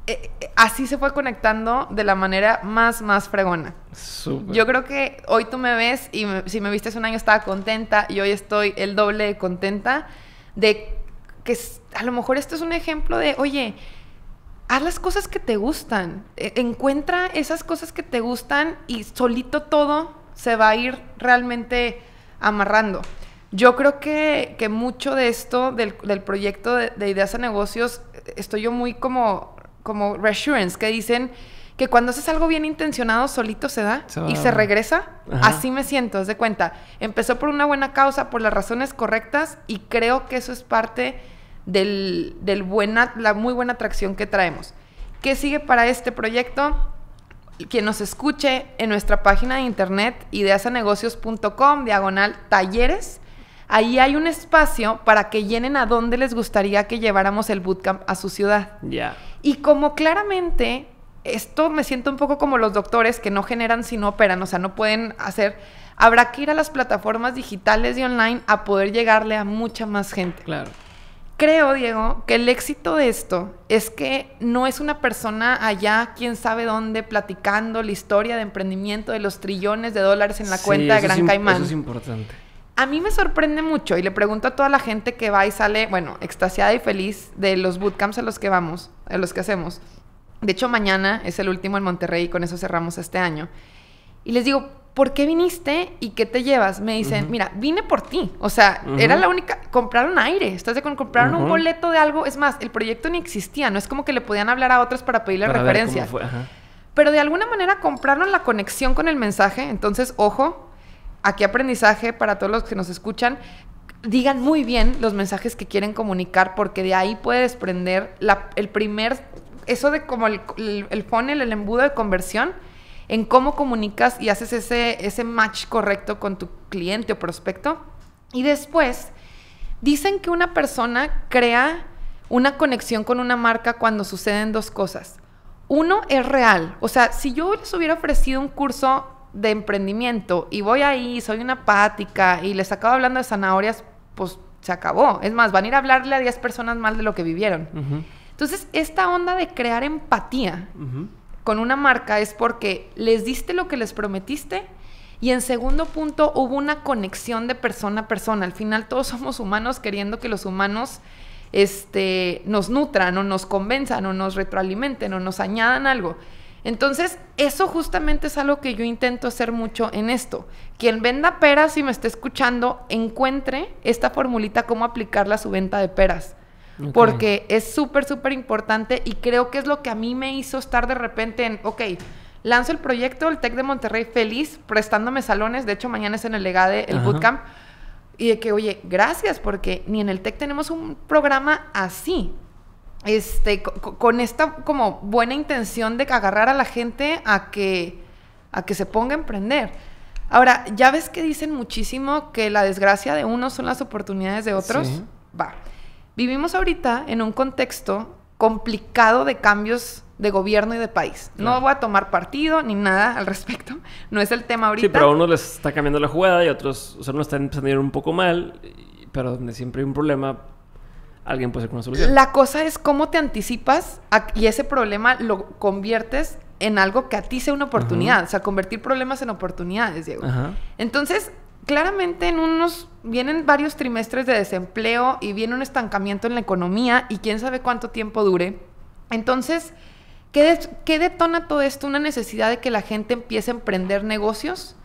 eh, eh, así se fue conectando de la manera más, más fregona. Yo creo que hoy tú me ves y si me viste hace un año estaba contenta y hoy estoy el doble de contenta de que a lo mejor esto es un ejemplo de, oye, haz las cosas que te gustan, e, encuentra esas cosas que te gustan y solito todo se va a ir realmente amarrando. Yo creo que, mucho de esto, del, proyecto de, de ideas a negocios, eh, estoy yo muy como como reassurance, que dicen que cuando haces algo bien intencionado solito se da y se regresa. Así me siento, es de cuenta. Empezó por una buena causa, por las razones correctas y creo que eso es parte del, del la muy buena atracción que traemos. ¿Qué sigue para este proyecto? Quien nos escuche en nuestra página de internet ideasanegocios.com diagonal talleres ahí hay un espacio para que llenen a dónde les gustaría que lleváramos el bootcamp a su ciudad. Ya. Y como claramente, esto me siento un poco como los doctores que no generan sino operan, o sea, no pueden hacer. Habrá que ir a las plataformas digitales y online a poder llegarle a mucha más gente. Claro. Creo, Diego, que el éxito de esto es que no es una persona allá, quién sabe dónde, platicando la historia de emprendimiento de los trillones de dólares en la cuenta de Gran Caimán. Eso es importante a mí me sorprende mucho y le pregunto a toda la gente que va y sale, bueno, extasiada y feliz de los bootcamps a los que vamos, a los que hacemos. De hecho, mañana es el último en Monterrey y con eso cerramos este año. Y les digo, ¿por qué viniste y qué te llevas? Me dicen, mira, vine por ti. O sea, era la única. Compraron aire. Estás de con compraron un boleto de algo. Es más, el proyecto ni existía. No es como que le podían hablar a otros para pedirle referencia. referencias. Pero de alguna manera compraron la conexión con el mensaje. Entonces, ojo, aquí aprendizaje para todos los que nos escuchan. Digan muy bien los mensajes que quieren comunicar porque de ahí puede desprender el primer, eso de como el, el, el, funnel, el embudo de conversión, en cómo comunicas y haces ese, ese match correcto con tu cliente o prospecto. Y después, dicen que una persona crea una conexión con una marca cuando suceden dos cosas. Uno es real, o sea, si yo les hubiera ofrecido un curso de emprendimiento y voy ahí, soy una apática y les acabo hablando de zanahorias, pues se acabó. Es más, van a ir a hablarle a 10 personas más de lo que vivieron. Entonces, esta onda de crear empatía con una marca es porque les diste lo que les prometiste y en segundo punto hubo una conexión de persona a persona. Al final todos somos humanos queriendo que los humanos este, nos nutran o nos convenzan o nos retroalimenten o nos añadan algo. Entonces, eso justamente es algo que yo intento hacer mucho en esto. Quien venda peras y me esté escuchando, encuentre esta formulita, cómo aplicarla a su venta de peras. Porque es súper, súper importante y creo que es lo que a mí me hizo estar de repente en, ok, lanzo el proyecto, el TEC de Monterrey feliz, prestándome salones, de hecho mañana es en el legado el bootcamp, y de que, oye, gracias, porque ni en el TEC tenemos un programa así este, con esta como buena intención de agarrar a la gente a que, a que se ponga a emprender. Ahora, ya ves que dicen muchísimo que la desgracia de unos son las oportunidades de otros. Va. Vivimos ahorita en un contexto complicado de cambios de gobierno y de país. No voy a tomar partido ni nada al respecto. No es el tema ahorita. Sí, pero a unos les está cambiando la jugada y a otros, o sea, están empezando a ir un poco mal, pero donde siempre hay un problema alguien puede ser una solución. La cosa es cómo te anticipas y ese problema lo conviertes en algo que a ti sea una oportunidad. O sea, convertir problemas en oportunidades, Diego. Entonces, claramente en unos vienen varios trimestres de desempleo y viene un estancamiento en la economía y quién sabe cuánto tiempo dure. Entonces, ¿qué, detona todo esto? Una necesidad de que la gente empiece a emprender negocios,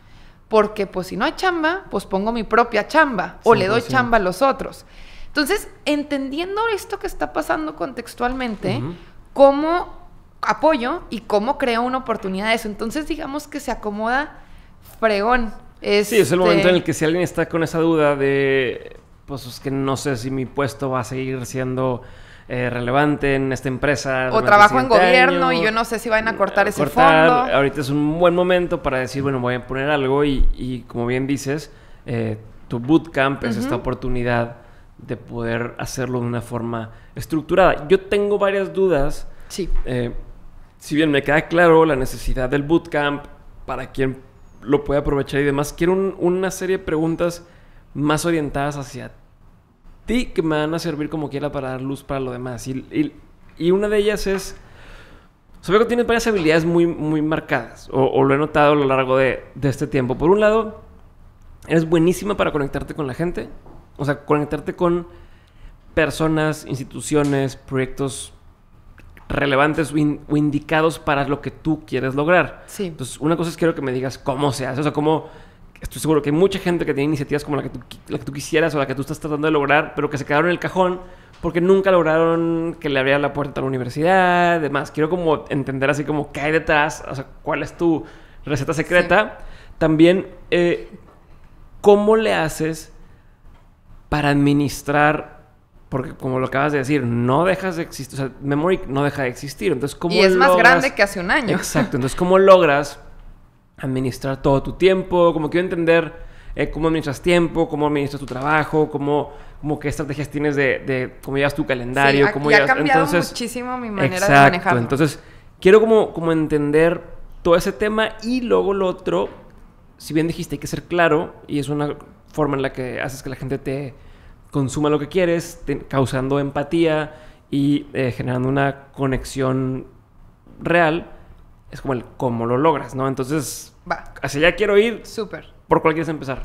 porque pues si no hay chamba, pues pongo mi propia chamba o le doy chamba a los otros. Entonces, entendiendo esto que está pasando contextualmente, ¿cómo apoyo y cómo creo una oportunidad de eso? Entonces, digamos que se acomoda fregón. Sí, es el momento en el este que si alguien está con esa duda de, pues es que no sé si mi puesto va a seguir siendo... Eh, relevante en esta empresa. O trabajo en gobierno y yo no sé si van a cortar, ese fondo. Ahorita es un buen momento para decir, bueno, voy a poner algo y, como bien dices, eh, tu bootcamp es esta oportunidad de poder hacerlo de una forma estructurada. Yo tengo varias dudas. Sí. Eh, si bien me queda claro la necesidad del bootcamp, para quien lo puede aprovechar y demás, quiero una serie de preguntas más orientadas hacia ti que me van a servir como quiera para dar luz para lo demás. Y, una de ellas es... sobre que tienes varias habilidades muy, muy marcadas, o, lo he notado a lo largo de, de este tiempo. Por un lado, eres buenísima para conectarte con la gente. O sea, conectarte con personas, instituciones, proyectos relevantes o, indicados para lo que tú quieres lograr. Sí. Entonces, una cosa es quiero que me digas cómo se hace, o sea, cómo... Estoy seguro que hay mucha gente que tiene iniciativas como la que, tú, la que tú quisieras o la que tú estás tratando de lograr, pero que se quedaron en el cajón porque nunca lograron que le abriera la puerta a la universidad, demás. Quiero como entender así como qué hay detrás, o sea, cuál es tu receta secreta. También, eh, ¿cómo le haces para administrar, porque como lo acabas de decir, no dejas de existir, o sea, Memory no deja de existir. Entonces, ¿cómo Y es más grande que hace un año. Exacto, entonces, ¿cómo logras administrar todo tu tiempo? Como quiero entender eh, cómo administras tiempo, cómo administras tu trabajo, cómo, cómo qué estrategias tienes de, de cómo llevas tu calendario, cómo llevas... ha cambiado entonces, muchísimo mi manera de manejarlo. Entonces, quiero como, como entender todo ese tema y luego lo otro, si bien dijiste hay que ser claro, y es una forma en la que haces que la gente te consuma lo que quieres, causando empatía y eh, generando una conexión real, es como el cómo lo logras, ¿no? Entonces, va. Hacia allá quiero ir. Súper. ¿Por cuál quieres empezar?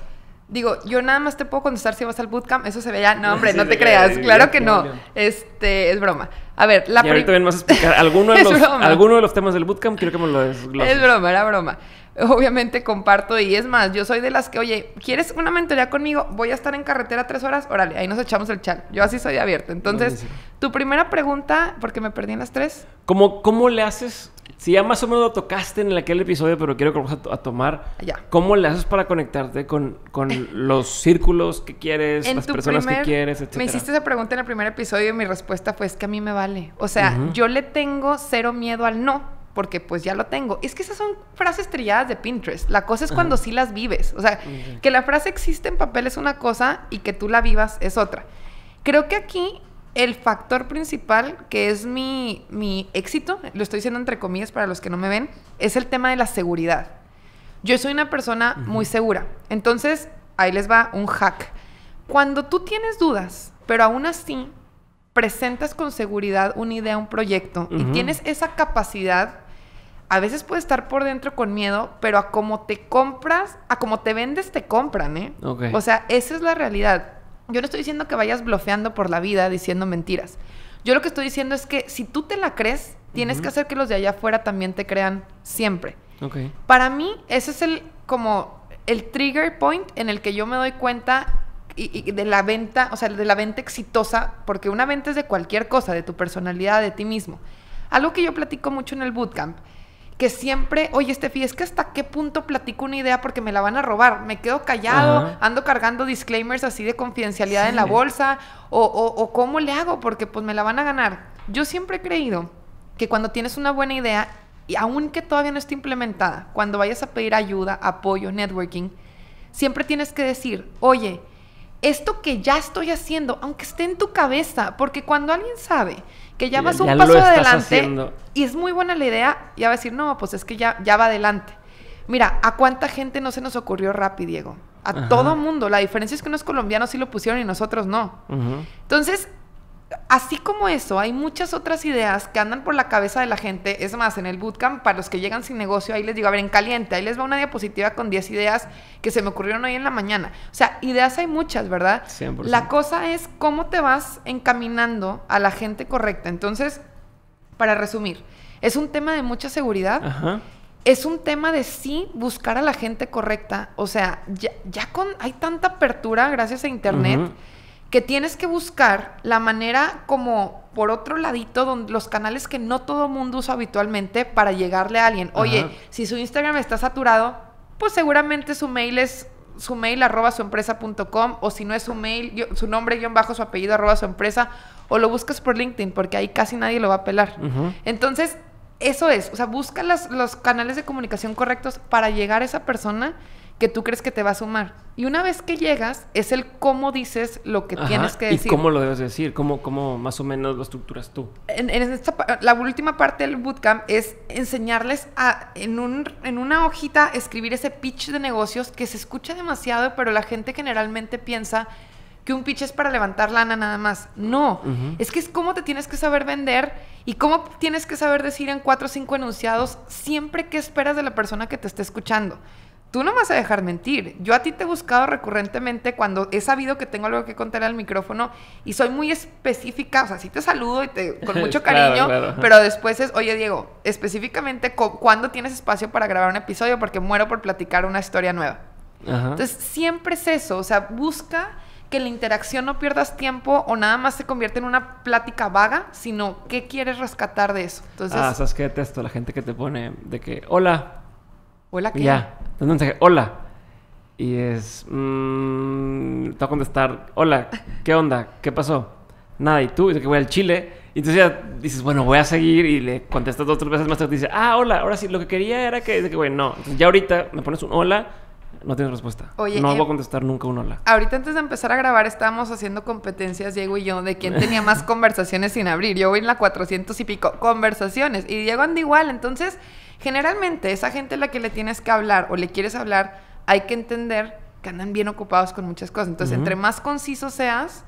Digo, yo nada más te puedo contestar si vas al bootcamp. Eso se ve ya. No, hombre, no te creas. claro que no. Este, es broma. A ver, la y ahorita ven más explicar alguno de, los, de los temas del bootcamp. Quiero que me lo desgloses. Es broma, era broma. obviamente comparto y es más, yo soy de las que, oye, ¿quieres una mentoría conmigo? Voy a estar en carretera tres horas, órale, ahí nos echamos el chat. Yo así soy abierto. Entonces, tu primera pregunta, porque me perdí en las tres. ¿Cómo, cómo le haces? Si ya más o menos lo tocaste en aquel episodio, pero quiero que lo a, a tomar. ¿Cómo le haces para conectarte con, los círculos que quieres, las personas que quieres, etcétera? Me hiciste esa pregunta en el primer episodio y mi respuesta fue: es que a mí me vale. O sea, yo le tengo cero miedo al no porque pues ya lo tengo. Es que esas son frases trilladas de Pinterest. La cosa es cuando sí las vives. O sea, que la frase existe en papel es una cosa y que tú la vivas es otra. Creo que aquí el factor principal que es mi, mi éxito, lo estoy diciendo entre comillas para los que no me ven, es el tema de la seguridad. Yo soy una persona muy segura. Entonces, ahí les va un hack. Cuando tú tienes dudas, pero aún así presentas con seguridad una idea, un proyecto y tienes esa capacidad a veces puedes estar por dentro con miedo, pero a cómo te compras, a cómo te vendes, te compran, ¿eh? O sea, esa es la realidad. Yo no estoy diciendo que vayas blofeando por la vida diciendo mentiras. Yo lo que estoy diciendo es que si tú te la crees, tienes que hacer que los de allá afuera también te crean siempre. Okay. Para mí, ese es el como el trigger point en el que yo me doy cuenta de la venta, o sea, de la venta exitosa, porque una venta es de cualquier cosa, de tu personalidad, de ti mismo. Algo que yo platico mucho en el bootcamp que siempre, oye, Estefi, es que hasta qué punto platico una idea porque me la van a robar, me quedo callado, ando cargando disclaimers así de confidencialidad en la bolsa, o, cómo le hago porque pues me la van a ganar. Yo siempre he creído que cuando tienes una buena idea, y aunque todavía no esté implementada, cuando vayas a pedir ayuda, apoyo, networking, siempre tienes que decir, oye, esto que ya estoy haciendo, aunque esté en tu cabeza, porque cuando alguien sabe que ya vas un paso adelante y es muy buena la idea, ya va a decir, no, pues es que ya, ya va adelante. Mira, ¿a cuánta gente no se nos ocurrió rápido Diego? A todo mundo. La diferencia es que unos colombianos sí lo pusieron y nosotros no. Entonces, así como eso, hay muchas otras ideas que andan por la cabeza de la gente. Es más, en el bootcamp, para los que llegan sin negocio, ahí les digo, a ver, en caliente, ahí les va una diapositiva con 10 ideas que se me ocurrieron hoy en la mañana. O sea, ideas hay muchas, ¿verdad? La cosa es cómo te vas encaminando a la gente correcta. Entonces, para resumir, es un tema de mucha seguridad. es un tema de sí buscar a la gente correcta. O sea, ya, con hay tanta apertura gracias a internet que tienes que buscar la manera como por otro ladito, donde los canales que no todo mundo usa habitualmente para llegarle a alguien. Oye, si su Instagram está saturado, pues seguramente su mail es su mail arroba su empresa.com o si no es su mail, su nombre guión bajo su apellido arroba su empresa o lo buscas por LinkedIn porque ahí casi nadie lo va a pelar. Entonces, eso es, o sea, busca los canales de comunicación correctos para llegar a esa persona que tú crees que te va a sumar. Y una vez que llegas, es el cómo dices lo que tienes que decir. ¿Y cómo lo debes decir? ¿Cómo, cómo más o menos lo estructuras tú? En, la última parte del bootcamp es enseñarles a, en, un, en una hojita, escribir ese pitch de negocios que se escucha demasiado, pero la gente generalmente piensa que un pitch es para levantar lana nada más. No, es que es cómo te tienes que saber vender y cómo tienes que saber decir en cuatro o cinco enunciados siempre qué esperas de la persona que te esté escuchando. Tú no me vas a dejar mentir. Yo a ti te he buscado recurrentemente cuando he sabido que tengo algo que contar al micrófono y soy muy específica. O sea, sí te saludo y te, con mucho cariño, pero después es, oye Diego, específicamente cuándo tienes espacio para grabar un episodio porque muero por platicar una historia nueva. Entonces, siempre es eso. O sea, busca que la interacción no pierdas tiempo o nada más se convierte en una plática vaga, sino qué quieres rescatar de eso. Entonces, ah, sabes que detesto la gente que te pone de que, hola. Hola, ¿qué? Ya, entonces hola. Y es, mmm, te va a contestar, hola, ¿qué onda? ¿Qué pasó? Nada, y tú, y que voy al Chile. Y entonces ya dices, bueno, voy a seguir y le contestas dos o tres veces más. te dice, ah, hola, ahora sí, lo que quería era que, y que, güey, no. Entonces ya ahorita me pones un hola no tienes respuesta. no em, voy a contestar nunca un hola. Ahorita antes de empezar a grabar estábamos haciendo competencias, Diego y yo, de quién tenía más conversaciones sin abrir. Yo voy en la 400 y pico conversaciones y Diego anda igual. Entonces, generalmente esa gente a la que le tienes que hablar o le quieres hablar, hay que entender que andan bien ocupados con muchas cosas. Entonces, entre más conciso seas,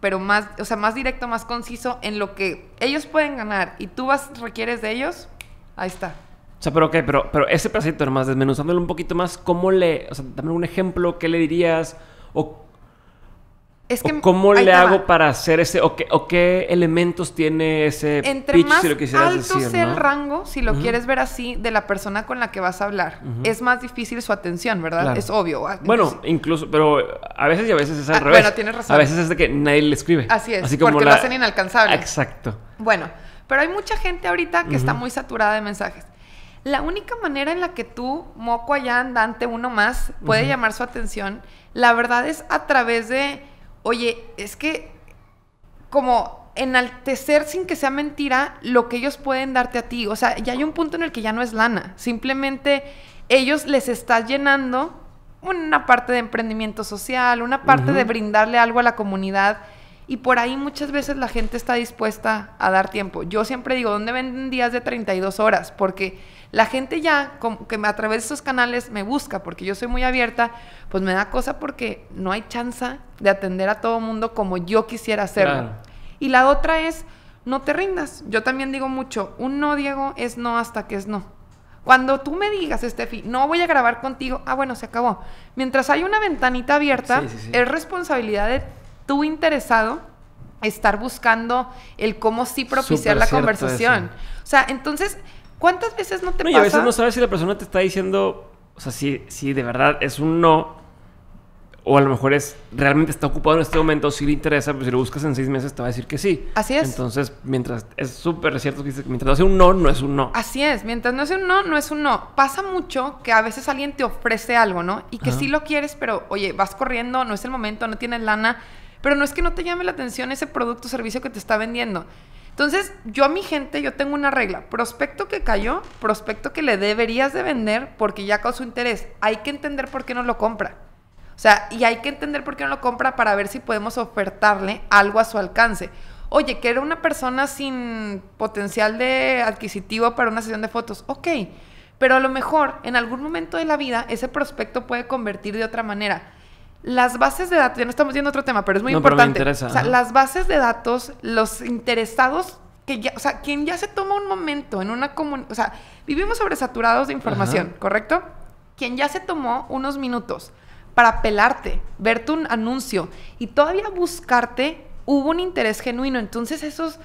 pero más, o sea, más directo, más conciso en lo que ellos pueden ganar y tú vas, requieres de ellos, ahí está. O sea, pero ok, pero, pero ese pedacito nomás, desmenuzándolo un poquito más, ¿cómo le. O sea, dame un ejemplo, ¿qué le dirías? O. Es ¿Cómo le hago para hacer ese.? O qué, o qué, elementos tiene ese Entre pitch, si lo quisieras decir, sea el rango, si lo quieres ver así, de la persona con la que vas a hablar, es más difícil su atención, ¿verdad? Es obvio. Ah, bueno, incluso, pero a veces y a veces es al ah, revés. Bueno, tienes razón. A veces es de que nadie le escribe. Así es. porque lo hacen inalcanzable. Exacto. Bueno, pero hay mucha gente ahorita que está muy saturada de mensajes. La única manera en la que tú, moco allá andante, uno más, puede llamar su atención, la verdad es a través de, oye, es que como enaltecer sin que sea mentira lo que ellos pueden darte a ti. O sea, ya hay un punto en el que ya no es lana. Simplemente ellos les estás llenando una parte de emprendimiento social, una parte de brindarle algo a la comunidad y por ahí muchas veces la gente está dispuesta a dar tiempo. Yo siempre digo, ¿dónde venden días de 32 horas? Porque la gente ya, que a través de esos canales me busca, porque yo soy muy abierta, pues me da cosa porque no hay chance de atender a todo mundo como yo quisiera hacerlo. Y la otra es, no te rindas. Yo también digo mucho, un no, Diego, es no hasta que es no. Cuando tú me digas, Steffi, no voy a grabar contigo, ah, bueno, se acabó. Mientras hay una ventanita abierta, es responsabilidad de tú interesado estar buscando el cómo sí propiciar la conversación. O sea, entonces, ¿cuántas veces no te no, Y a veces no sabes si la persona te está diciendo, o sea, si, de verdad es un no, o a lo mejor es realmente está ocupado en este momento, si le interesa, Pero pues si lo buscas en seis meses te va a decir que sí. Así es. Entonces, mientras es súper cierto que mientras no hace un no, no es un no. Así es, mientras no hace un no, no es un no. Pasa mucho que a veces alguien te ofrece algo, ¿no? Y que sí lo quieres, pero oye, vas corriendo, no es el momento, no tienes lana pero no es que no te llame la atención ese producto o servicio que te está vendiendo. Entonces, yo a mi gente, yo tengo una regla. Prospecto que cayó, prospecto que le deberías de vender porque ya causó interés. Hay que entender por qué no lo compra. O sea, y hay que entender por qué no lo compra para ver si podemos ofertarle algo a su alcance. Oye, que era una persona sin potencial de adquisitivo para una sesión de fotos. Ok, pero a lo mejor en algún momento de la vida ese prospecto puede convertir de otra manera las bases de datos, ya no estamos viendo otro tema, pero es muy importante. o sea, las bases de datos, los interesados que ya, o sea, quien ya se toma un momento en una comunidad, o sea, vivimos sobresaturados de información, ¿correcto? Quien ya se tomó unos minutos para pelarte, verte un anuncio y todavía buscarte, hubo un interés genuino. Entonces, esos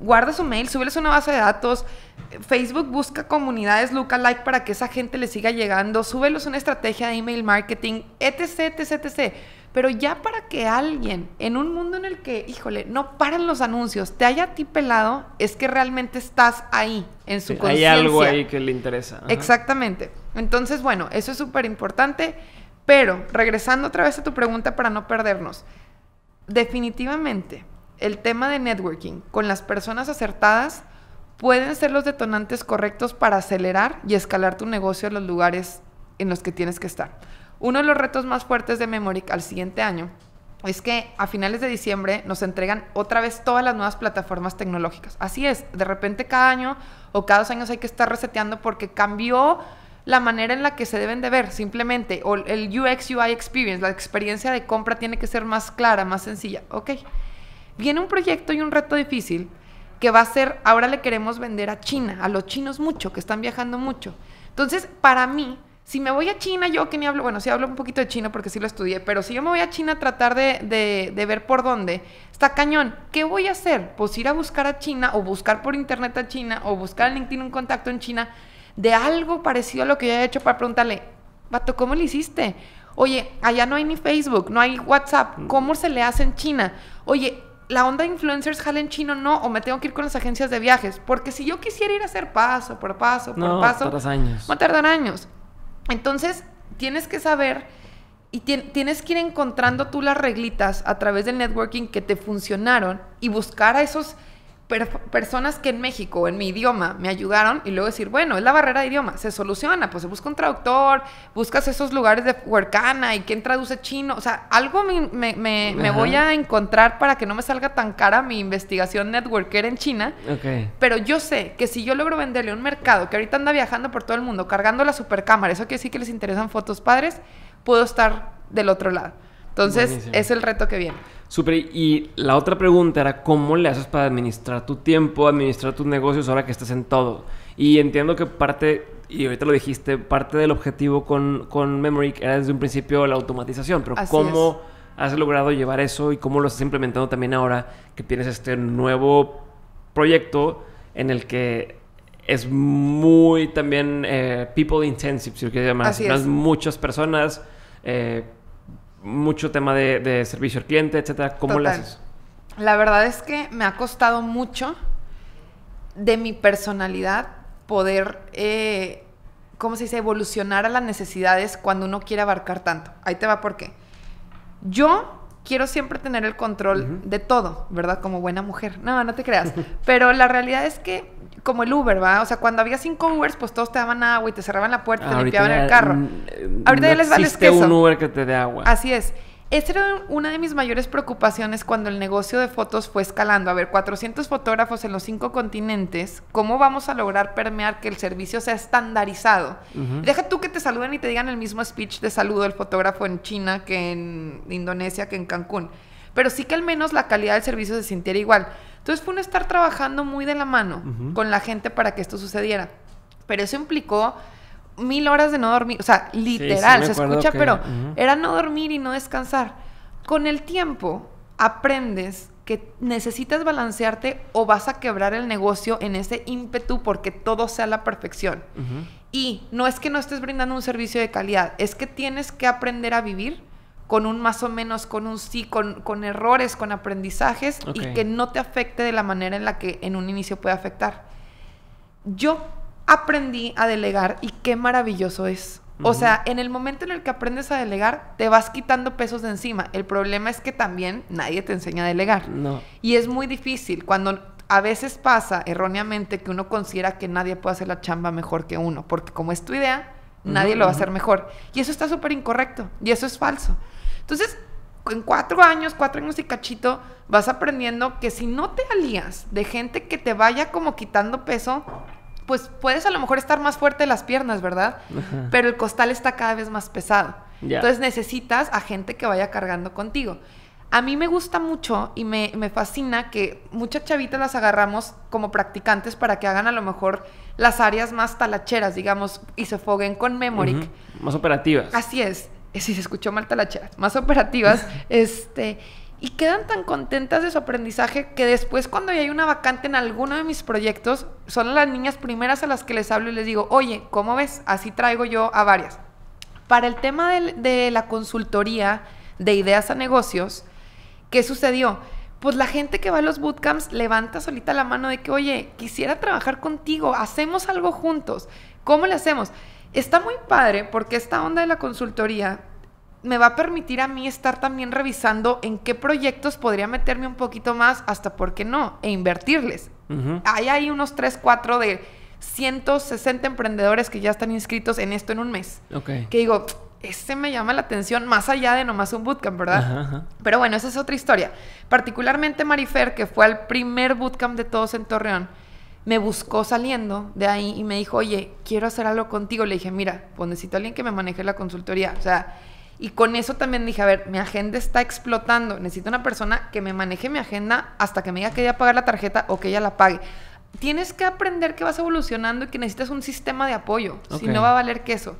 guarda su mail, súbeles una base de datos. Facebook busca comunidades lookalike para que esa gente le siga llegando. Súbelos una estrategia de email marketing, etc, etc, etc. Pero ya para que alguien en un mundo en el que, híjole, no paran los anuncios, te haya a ti pelado, es que realmente estás ahí, en su Hay algo ahí que le interesa. Exactamente. Entonces, bueno, eso es súper importante. Pero regresando otra vez a tu pregunta para no perdernos, definitivamente el tema de networking con las personas acertadas pueden ser los detonantes correctos para acelerar y escalar tu negocio a los lugares en los que tienes que estar. Uno de los retos más fuertes de Memoric al siguiente año es que a finales de diciembre nos entregan otra vez todas las nuevas plataformas tecnológicas. Así es, de repente cada año o cada dos años hay que estar reseteando porque cambió la manera en la que se deben de ver, simplemente, o el UX UI experience, la experiencia de compra tiene que ser más clara, más sencilla. Ok, viene un proyecto y un reto difícil que va a ser, ahora le queremos vender a China, a los chinos mucho, que están viajando mucho. Entonces, para mí, si me voy a China, yo que ni hablo, bueno, sí hablo un poquito de chino porque sí lo estudié, pero si yo me voy a China a tratar de, ver por dónde, está cañón. ¿Qué voy a hacer? Pues ir a buscar a China o buscar por internet a China o buscar en LinkedIn un contacto en China de algo parecido a lo que yo he hecho para preguntarle, vato, ¿cómo le hiciste? Oye, allá no hay ni Facebook, no hay WhatsApp, mm. ¿cómo se le hace en China? Oye, la onda influencers jalen chino no, o me tengo que ir con las agencias de viajes. Porque si yo quisiera ir a hacer paso por paso por no, paso. años. Va a tardar años. Entonces, tienes que saber y tienes que ir encontrando tú las reglitas a través del networking que te funcionaron y buscar a esos personas que en México, en mi idioma, me ayudaron y luego decir, bueno, es la barrera de idioma, se soluciona, pues se busca un traductor, buscas esos lugares de huercana y quién traduce chino, o sea, algo me, voy a encontrar para que no me salga tan cara mi investigación networker en China, pero yo sé que si yo logro venderle un mercado que ahorita anda viajando por todo el mundo cargando la supercámara, eso que sí que les interesan fotos padres, puedo estar del otro lado. Entonces, es el reto que viene. Súper, y la otra pregunta era, ¿cómo le haces para administrar tu tiempo, administrar tus negocios ahora que estás en todo? Y entiendo que parte, y ahorita lo dijiste, parte del objetivo con, con Memory era desde un principio la automatización, pero ¿cómo has logrado llevar eso y cómo lo estás implementando también ahora que tienes este nuevo proyecto en el que es muy también eh, people intensive, si lo quieres llamar. Así es. Muchas personas... Eh, mucho tema de, servicio al cliente, etcétera. ¿Cómo lo haces? La verdad es que me ha costado mucho de mi personalidad poder, eh, ¿cómo se dice?, evolucionar a las necesidades cuando uno quiere abarcar tanto. Ahí te va por qué. Yo quiero siempre tener el control de todo, ¿verdad? Como buena mujer. No, no te creas. Pero la realidad es que, como el Uber, ¿va? O sea, cuando había cinco Ubers, pues todos te daban agua y te cerraban la puerta, te ah, limpiaban el carro. Ahorita ya les vale queso. un Uber que te dé agua. Así es. Esa era una de mis mayores preocupaciones cuando el negocio de fotos fue escalando. A ver, 400 fotógrafos en los cinco continentes, ¿cómo vamos a lograr permear que el servicio sea estandarizado? Deja tú que te saluden y te digan el mismo speech de saludo del fotógrafo en China que en Indonesia, que en Cancún. Pero sí que al menos la calidad del servicio se sintiera igual. Entonces fue uno estar trabajando muy de la mano con la gente para que esto sucediera. Pero eso implicó mil horas de no dormir. O sea, literal, se escucha, pero era no dormir y no descansar. Con el tiempo aprendes que necesitas balancearte o vas a quebrar el negocio en ese ímpetu porque todo sea la perfección. Y no es que no estés brindando un servicio de calidad, es que tienes que aprender a vivir con un más o menos, con un sí, con, errores, con aprendizajes y que no te afecte de la manera en la que en un inicio puede afectar. Yo aprendí a delegar y qué maravilloso es. O sea, en el momento en el que aprendes a delegar, te vas quitando pesos de encima. El problema es que también nadie te enseña a delegar. Y es muy difícil cuando a veces pasa erróneamente que uno considera que nadie puede hacer la chamba mejor que uno, porque como es tu idea, nadie lo va a hacer mejor. Y eso está súper incorrecto y eso es falso. Entonces, en cuatro años, cuatro años y cachito, vas aprendiendo que si no te alías de gente que te vaya como quitando peso, pues puedes a lo mejor estar más fuerte las piernas, ¿verdad? Pero el costal está cada vez más pesado. Entonces necesitas a gente que vaya cargando contigo. A mí me gusta mucho y me, me, fascina que muchas chavitas las agarramos como practicantes para que hagan a lo mejor las áreas más talacheras, digamos, y se foguen con memory Más operativas. Así es. Eh, si se escuchó mal talacheras. Más operativas. este y quedan tan contentas de su aprendizaje que después cuando hay una vacante en alguno de mis proyectos, son las niñas primeras a las que les hablo y les digo, oye, ¿cómo ves? Así traigo yo a varias. Para el tema de, la consultoría de ideas a negocios, ¿qué sucedió? Pues la gente que va a los bootcamps levanta solita la mano de que, oye, quisiera trabajar contigo, hacemos algo juntos. ¿Cómo le hacemos? Está muy padre porque esta onda de la consultoría me va a permitir a mí estar también revisando en qué proyectos podría meterme un poquito más, hasta por qué no, e invertirles. Hay ahí unos 3, 4 de 160 emprendedores que ya están inscritos en esto en un mes. Okay. Que digo, ese me llama la atención más allá de nomás un bootcamp, ¿verdad? Pero bueno, esa es otra historia. Particularmente Marifer, que fue al primer bootcamp de todos en Torreón, me buscó saliendo de ahí y me dijo, oye, quiero hacer algo contigo. Le dije, mira, pues necesito a alguien que me maneje la consultoría. O sea, y con eso también dije, a ver, mi agenda está explotando. Necesito una persona que me maneje mi agenda hasta que me diga que ella pagar la tarjeta o que ella la pague. Tienes que aprender que vas evolucionando y que necesitas un sistema de apoyo. Si no va a valer queso.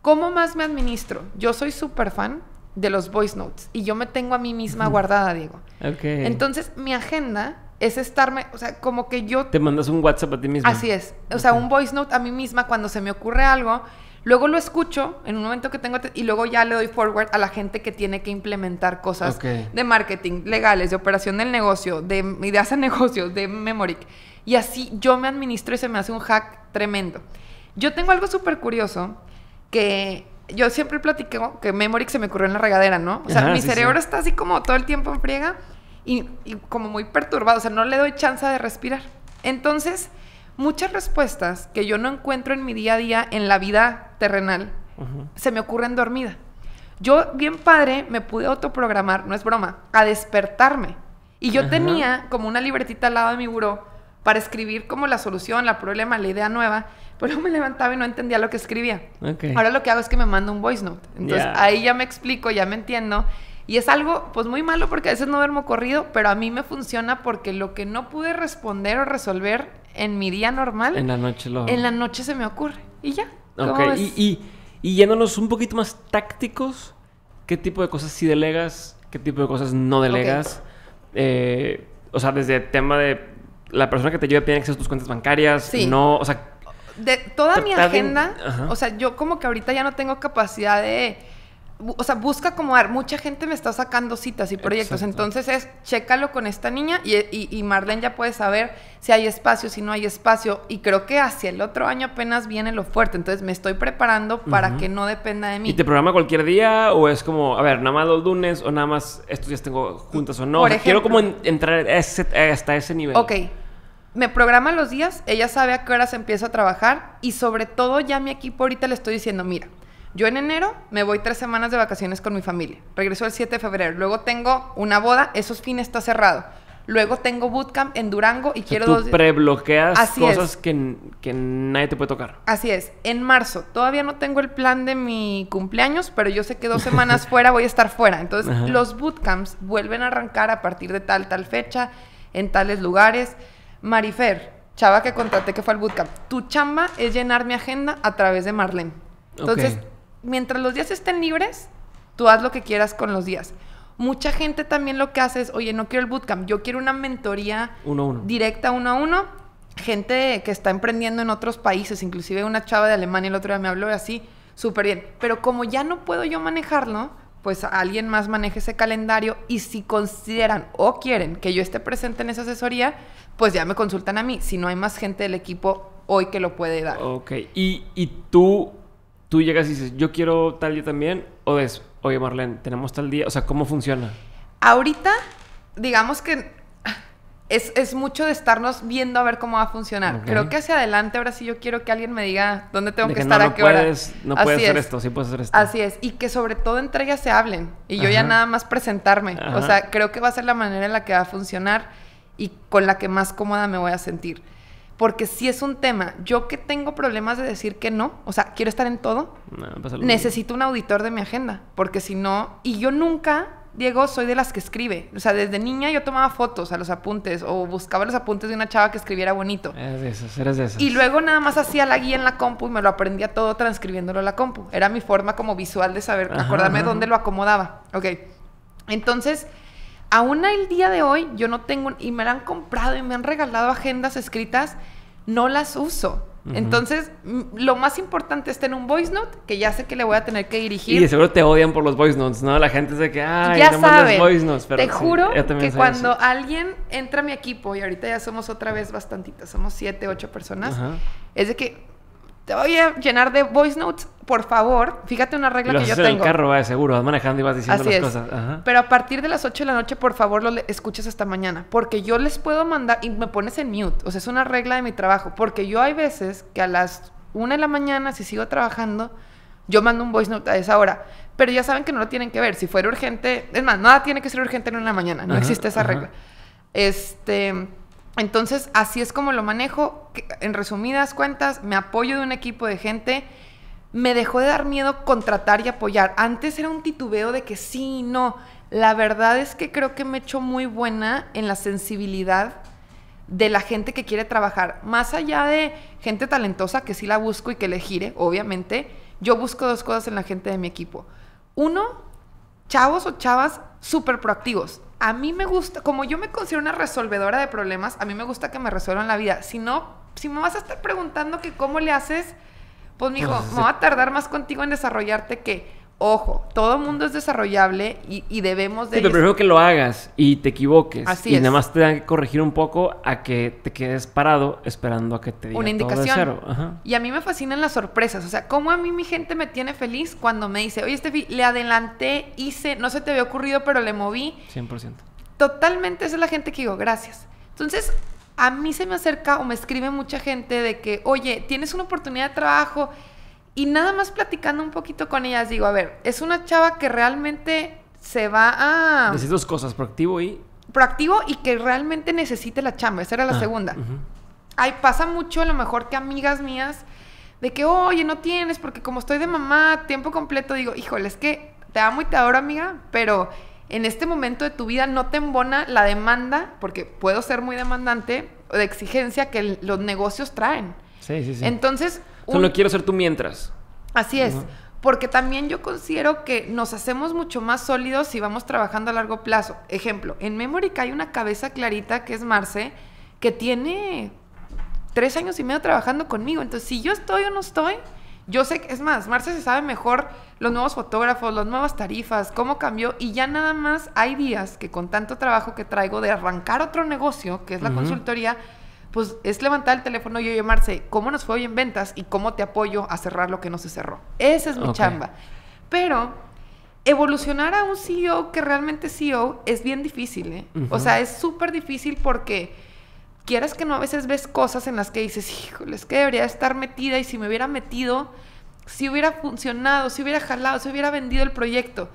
¿Cómo más me administro? Yo soy súper fan de los voice notes y yo me tengo a mí misma guardada, Diego. Okay. Entonces, mi agenda es estarme, o sea, como que yo... Te mandas un WhatsApp a ti misma. Así es. O sea, un voice note a mí misma cuando se me ocurre algo Luego lo escucho en un momento que tengo y luego ya le doy forward a la gente que tiene que implementar cosas de marketing, legales, de operación del negocio, de ideas de negocios, de Memoric. Y así yo me administro y se me hace un hack tremendo. Yo tengo algo súper curioso que yo siempre platico que Memoric se me ocurrió en la regadera, ¿no? O sea, mi cerebro está así como todo el tiempo en friega y, y como muy perturbado, o sea, no le doy chance de respirar. Entonces, muchas respuestas que yo no encuentro en mi día a día en la vida terrenal se me ocurren dormida. Yo, bien padre, me pude autoprogramar, no es broma, a despertarme. Y yo tenía como una libretita al lado de mi buró para escribir como la solución, la problema, la idea nueva, pero me levantaba y no entendía lo que escribía. Ahora lo que hago es que me mando un voice note. Entonces ahí ya me explico, ya me entiendo. Y es algo pues muy malo porque a veces no duermo corrido, pero a mí me funciona porque lo que no pude responder o resolver en mi día normal. En la noche lo... En la noche se me ocurre. Y ya. Ok, y, y, yéndonos un poquito más tácticos, ¿qué tipo de cosas sí delegas? ¿Qué tipo de cosas no delegas? Eh, o sea, desde el tema de la persona que te ayuda tiene acceso a tus cuentas bancarias. Sí. No, o sea... De toda mi agenda, o sea, yo como que ahorita ya no tengo capacidad de o sea, busca como mucha gente me está sacando citas y proyectos, entonces es chécalo con esta niña y, y, Marlene ya puede saber si hay espacio, si no hay espacio y creo que hacia el otro año apenas viene lo fuerte, entonces me estoy preparando para que no dependa de mí. ¿Y te programa cualquier día o es como, a ver, nada más los lunes o nada más estos días tengo juntas o no? Por ejemplo, quiero como entrar hasta ese nivel. Ok me programa los días, ella sabe a qué horas empiezo a trabajar y sobre todo ya mi equipo ahorita le estoy diciendo, mira, yo en enero me voy tres semanas de vacaciones con mi familia. Regreso el 7 de febrero. Luego tengo una boda, esos fines está cerrado. Luego tengo bootcamp en Durango y quiero tú Prebloqueas cosas que, que nadie te puede tocar. Así es. En marzo todavía no tengo el plan de mi cumpleaños, pero yo sé que dos semanas fuera voy a estar fuera. Entonces, los bootcamps vuelven a arrancar a partir de tal, tal fecha, en tales lugares. Marifer, chava que contraté que fue al bootcamp, tu chamba es llenar mi agenda a través de Marlene. Entonces, mientras los días estén libres, tú haz lo que quieras con los días. Mucha gente también lo que hace es, oye, no quiero el bootcamp, yo quiero una mentoría uno, directa uno a uno. Gente que está emprendiendo en otros países, inclusive una chava de Alemania el otro día me habló así, súper bien. Pero como ya no puedo yo manejarlo, pues alguien más maneje ese calendario y si consideran o quieren que yo esté presente en esa asesoría, pues ya me consultan a mí, si no hay más gente del equipo hoy que lo puede dar. Ok, y, y tú tú llegas y dices, yo quiero tal día también, o es, oye Marlene, tenemos tal día, o sea, ¿cómo funciona? Ahorita, digamos que es, es mucho de estarnos viendo a ver cómo va a funcionar. Creo que hacia adelante, ahora sí yo quiero que alguien me diga dónde tengo que, estar, no a qué hora. No puedes Así hacer esto, sí puedes hacer esto. Así es, y que sobre todo entre ellas se hablen, y yo ya nada más presentarme. O sea, creo que va a ser la manera en la que va a funcionar y con la que más cómoda me voy a sentir porque si es un tema, yo que tengo problemas de decir que no, o sea, quiero estar en todo, necesito un auditor de mi agenda, porque si no, y yo nunca, Diego, soy de las que escribe, o sea, desde niña yo tomaba fotos a los apuntes o buscaba los apuntes de una chava que escribiera bonito. Eres de esas, eres de esas. Y luego nada más hacía la guía en la compu y me lo aprendía todo transcribiéndolo a la compu. Era mi forma como visual de saber, acordarme dónde lo acomodaba. Ok, entonces aún el día de hoy yo no tengo, y me la han comprado y me han regalado agendas escritas, no las uso. Entonces, lo más importante está en un voice note, que ya sé que le voy a tener que dirigir. Y seguro te odian por los voice notes, ¿no? La gente dice que, ay, ya no voice notes. Pero te juro que cuando alguien entra a mi equipo, y ahorita ya somos otra vez bastantitas, somos siete, ocho personas, es de que te voy a llenar de voice notes, por favor. Fíjate una regla que yo tengo. En carro, va, seguro, vas manejando y vas diciendo las es. cosas. Pero a partir de las 8 de la noche, por favor, lo escuches hasta mañana. Porque yo les puedo mandar y me pones en mute. O sea, es una regla de mi trabajo. Porque yo hay veces que a las 1 de la mañana, si sigo trabajando, yo mando un voice note a esa hora. Pero ya saben que no lo tienen que ver. Si fuera urgente, es más, nada tiene que ser urgente en una mañana. No existe esa regla. Este entonces, así es como lo manejo. En resumidas cuentas, me apoyo de un equipo de gente. Me dejó de dar miedo contratar y apoyar. Antes era un titubeo de que sí, no. La verdad es que creo que me he hecho muy buena en la sensibilidad de la gente que quiere trabajar. Más allá de gente talentosa que sí la busco y que le gire, obviamente, yo busco dos cosas en la gente de mi equipo. Uno, chavos o chavas súper proactivos a mí me gusta, como yo me considero una resolvedora de problemas, a mí me gusta que me resuelvan la vida. Si no, si me vas a estar preguntando que cómo le haces, pues hijo pues, me va a tardar más contigo en desarrollarte que Ojo, todo mundo es desarrollable y, debemos de... Sí, pero prefiero que lo hagas y te equivoques. Así y nada más te dan que corregir un poco a que te quedes parado esperando a que te diga Una indicación. Todo Y a mí me fascinan las sorpresas. O sea, cómo a mí mi gente me tiene feliz cuando me dice, oye, Steffi, le adelanté, hice, no se te había ocurrido, pero le moví. 100%. Totalmente esa es la gente que digo, gracias. Entonces, a mí se me acerca o me escribe mucha gente de que, oye, tienes una oportunidad de trabajo y nada más platicando un poquito con ellas, digo, a ver, es una chava que realmente se va a... Decir dos cosas, proactivo y... Proactivo y que realmente necesite la chamba, esa era la ah, segunda. Hay Ay, pasa mucho a lo mejor que amigas mías de que, oye, no tienes, porque como estoy de mamá, tiempo completo, digo, híjole, es que te amo y te adoro, amiga, pero en este momento de tu vida no te embona la demanda, porque puedo ser muy demandante, de exigencia que los negocios traen. Sí, sí, sí. Entonces, no quiero ser tú mientras. Así es. Porque también yo considero que nos hacemos mucho más sólidos si vamos trabajando a largo plazo. Ejemplo, en Memory hay una cabeza clarita que es Marce, que tiene tres años y medio trabajando conmigo. Entonces, si yo estoy o no estoy, yo sé que, es más, Marce se sabe mejor los nuevos fotógrafos, las nuevas tarifas, cómo cambió. Y ya nada más hay días que con tanto trabajo que traigo de arrancar otro negocio, que es la consultoría, pues es levantar el teléfono y llamarse, ¿cómo nos fue hoy en ventas y cómo te apoyo a cerrar lo que no se cerró? Esa es mi chamba. Pero evolucionar a un CEO que realmente es CEO es bien difícil, ¿eh? O sea, es súper difícil porque quieras que no a veces ves cosas en las que dices, híjole, es que debería estar metida y si me hubiera metido, si hubiera funcionado, si hubiera jalado, si hubiera vendido el proyecto.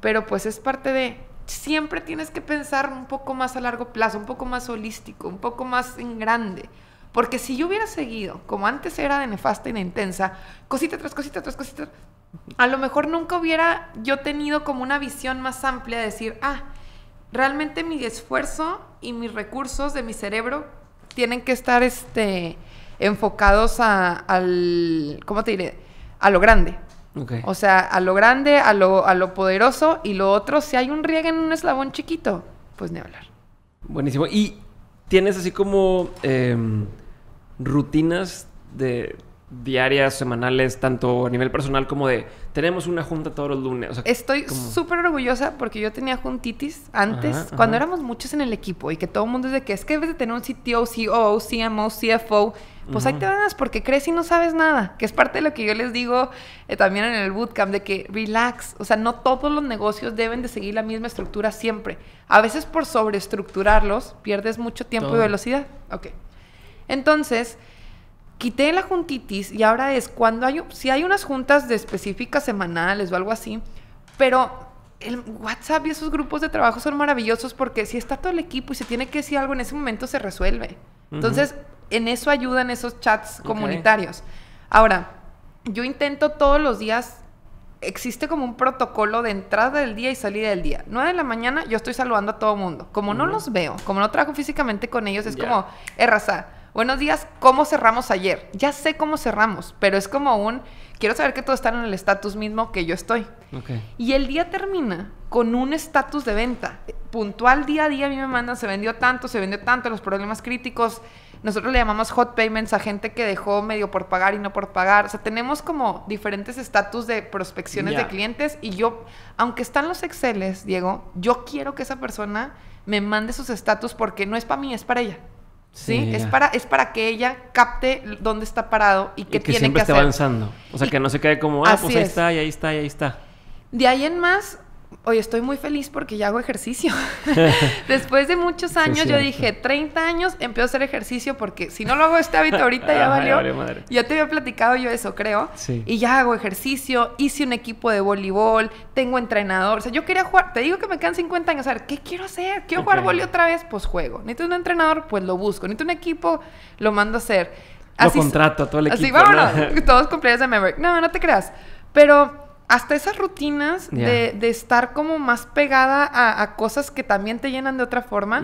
Pero pues es parte de, siempre tienes que pensar un poco más a largo plazo, un poco más holístico, un poco más en grande. Porque si yo hubiera seguido, como antes era de nefasta y intensa, cosita tras cosita tras cosita, a lo mejor nunca hubiera yo tenido como una visión más amplia de decir, ah, realmente mi esfuerzo y mis recursos de mi cerebro tienen que estar este, enfocados a, al, ¿cómo te diré? A lo grande. O sea, a lo grande, a lo, a lo poderoso y lo otro, si hay un riegue en un eslabón chiquito, pues ni hablar. Buenísimo. ¿Y tienes así como em, rutinas de diarias, semanales, tanto a nivel personal como de tenemos una junta todos los lunes. Estoy súper orgullosa porque yo tenía juntitis antes, cuando éramos muchos en el equipo y que todo el mundo es de que es que vez de tener un CTO, COO, e CMO, CFO pues ahí te vas porque crees y no sabes nada, que es parte de lo que yo les digo eh, también en el bootcamp, de que relax, o sea, no todos los negocios deben de seguir la misma estructura siempre. A veces por sobreestructurarlos pierdes mucho tiempo y velocidad. Ok. Entonces, quité la juntitis y ahora es cuando hay, si hay unas juntas de específicas semanales o algo así, pero el WhatsApp y esos grupos de trabajo son maravillosos porque si está todo el equipo y se tiene que decir algo en ese momento se resuelve. Entonces, en eso ayudan esos chats comunitarios. Ahora, yo intento todos los días, existe como un protocolo de entrada del día y salida del día. 9 de la mañana yo estoy saludando a todo mundo. Como no los veo, como no trabajo físicamente con ellos, es como, erraza, buenos días, ¿cómo cerramos ayer? Ya sé cómo cerramos, pero es como un, quiero saber que todos están en el estatus mismo que yo estoy. Y el día termina con un estatus de venta. Puntual día a día a mí me mandan, se vendió tanto, se vendió tanto, los problemas críticos, nosotros le llamamos hot payments a gente que dejó medio por pagar y no por pagar. O sea, tenemos como diferentes estatus de prospecciones de clientes y yo, aunque están los Exceles, Diego, yo quiero que esa persona me mande sus estatus porque no es para mí, es para ella. ¿sí? Es, para, es para que ella capte dónde está parado y qué que tiene siempre que esté avanzando. O sea, que no se quede como, ah, pues ahí está, y ahí está, y ahí está. De ahí en más, Hoy estoy muy feliz porque ya hago ejercicio. Después de muchos años, yo dije, 30 años, empiezo a hacer ejercicio porque si no lo hago este hábito ahorita ya valió. Ya te había platicado yo eso, creo. Y ya hago ejercicio, hice un equipo de voleibol, tengo entrenador. O sea, yo quería jugar, te digo que me quedan 50 años, a ver, ¿qué quiero hacer? ¿Quiero jugar voleibol otra vez? Pues juego. Necesito un entrenador, pues lo busco. Necesito un equipo, lo mando a hacer. Así, lo contrato a todo el equipo. Así, vámonos, todos cumpleaños de Maverick. No, no te creas. Pero hasta esas rutinas de, de, estar como más pegada a, cosas que también te llenan de otra forma.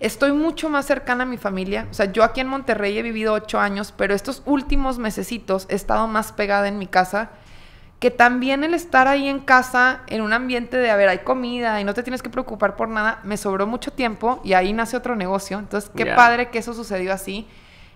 Estoy mucho más cercana a mi familia. O sea, yo aquí en Monterrey he vivido ocho años, pero estos últimos mesecitos he estado más pegada en mi casa. Que también el estar ahí en casa, en un ambiente de, a ver, hay comida y no te tienes que preocupar por nada, me sobró mucho tiempo y ahí nace otro negocio. Entonces, qué padre que eso sucedió así.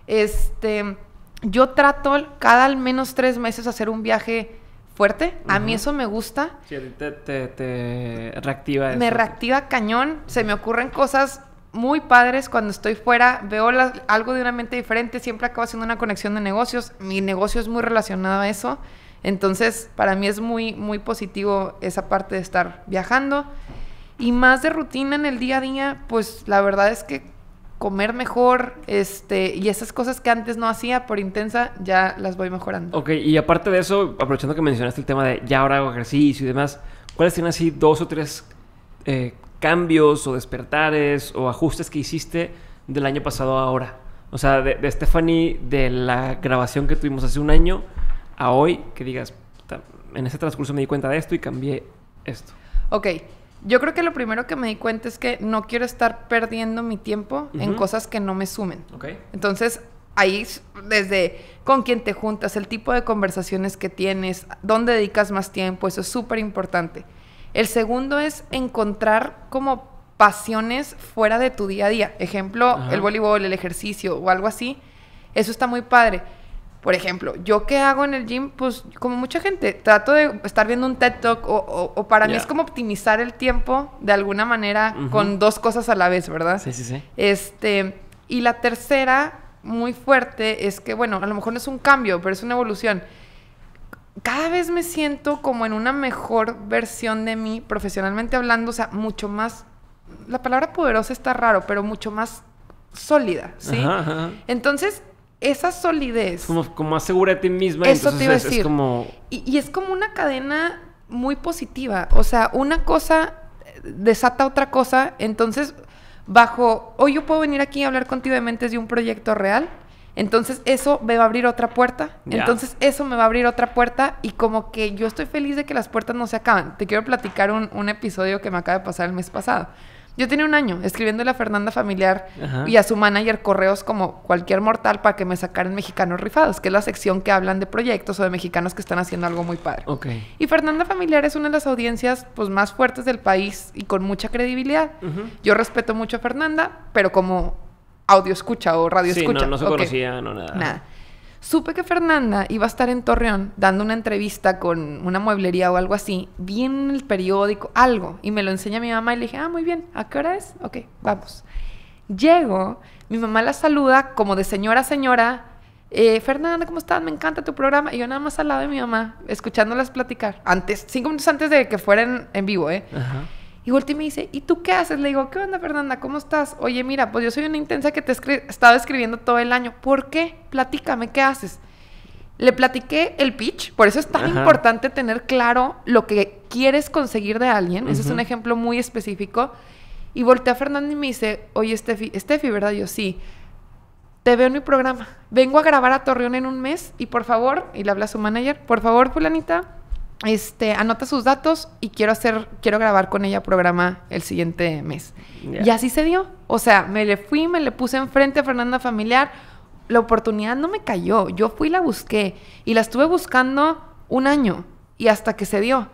Este, yo trato cada al menos tres meses hacer un viaje fuerte. A mí eso me gusta. te, reactiva eso. Me reactiva cañón. Se me ocurren cosas muy padres cuando estoy fuera. Veo algo de una mente diferente. Siempre acabo haciendo una conexión de negocios. Mi negocio es muy relacionado a eso. Entonces, para mí es muy, muy positivo esa parte de estar viajando. Y más de rutina en el día a día, pues la verdad es que comer mejor, este, y esas cosas que antes no hacía por intensa, ya las voy mejorando. Ok, y aparte de eso, aprovechando que mencionaste el tema de ya ahora hago ejercicio y demás, ¿cuáles tienen así dos o tres eh, cambios o despertares o ajustes que hiciste del año pasado a ahora? O sea, de, de, Stephanie, de la grabación que tuvimos hace un año a hoy, que digas, en ese transcurso me di cuenta de esto y cambié esto. Ok, yo creo que lo primero que me di cuenta es que no quiero estar perdiendo mi tiempo en cosas que no me sumen. Okay. Entonces, ahí desde con quién te juntas, el tipo de conversaciones que tienes, dónde dedicas más tiempo, eso es súper importante. El segundo es encontrar como pasiones fuera de tu día a día. Ejemplo, el voleibol, el ejercicio o algo así. Eso está muy padre. Por ejemplo, yo qué hago en el gym, pues como mucha gente, trato de estar viendo un TED Talk o, para mí es como optimizar el tiempo de alguna manera con dos cosas a la vez, ¿verdad? Sí, sí, sí. Este, y la tercera, muy fuerte, es que, bueno, a lo mejor no es un cambio, pero es una evolución. Cada vez me siento como en una mejor versión de mí, profesionalmente hablando, o sea, mucho más, la palabra poderosa está raro, pero mucho más sólida, ¿sí? Entonces, esa solidez. Como, como ti misma. Eso te iba a decir. y, es como una cadena muy positiva. O sea, una cosa eh, desata otra cosa. Entonces, bajo, hoy yo puedo venir aquí a hablar contigo de mentes de un proyecto real. Entonces, eso me va a abrir otra puerta. Entonces, eso me va a abrir otra puerta. Y como que yo estoy feliz de que las puertas no se acaban. Te quiero platicar un, un episodio que me acaba de pasar el mes pasado. Yo tenía un año escribiéndole a Fernanda Familiar y a su manager correos como cualquier mortal para que me sacaran Mexicanos Rifados, que es la sección que hablan de proyectos o de mexicanos que están haciendo algo muy padre. Y Fernanda Familiar es una de las audiencias pues, más fuertes del país y con mucha credibilidad. Yo respeto mucho a Fernanda, pero como audio escucha o radio escucha. No, no se conocía, Nada. Supe que Fernanda iba a estar en Torreón dando una entrevista con una mueblería o algo así. Vi en el periódico algo y me lo enseña mi mamá y le dije, ah, muy bien, ¿a qué hora es? Ok, vamos. Llego, mi mamá la saluda como de señora a señora. Eh, Fernanda, ¿cómo estás? Me encanta tu programa. Y yo nada más al lado de mi mamá, escuchándolas platicar. Antes, cinco minutos antes de que fueran en vivo, ¿eh? Ajá. Y volteé y me dice, ¿y tú qué haces? Le digo, ¿qué onda, Fernanda? ¿Cómo estás? Oye, mira, pues yo soy una intensa que te he estado escribiendo todo el año. ¿Por qué? Platícame, ¿qué haces? Le platiqué el pitch, por eso es tan importante tener claro lo que quieres conseguir de alguien. eso Ese es un ejemplo muy específico. Y volteé a Fernanda y me dice, oye, Steffi, Steffi, ¿verdad? Yo sí te veo en mi programa. Vengo a grabar a Torreón en un mes y por favor, y le habla a su manager, por favor, fulanita, este, anota sus datos y quiero hacer, quiero grabar con ella programa el siguiente mes. Y así se dio. O sea, me le fui, me le puse enfrente a Fernanda Familiar. La oportunidad no me cayó. Yo fui y la busqué. Y la estuve buscando un año. Y hasta que se dio.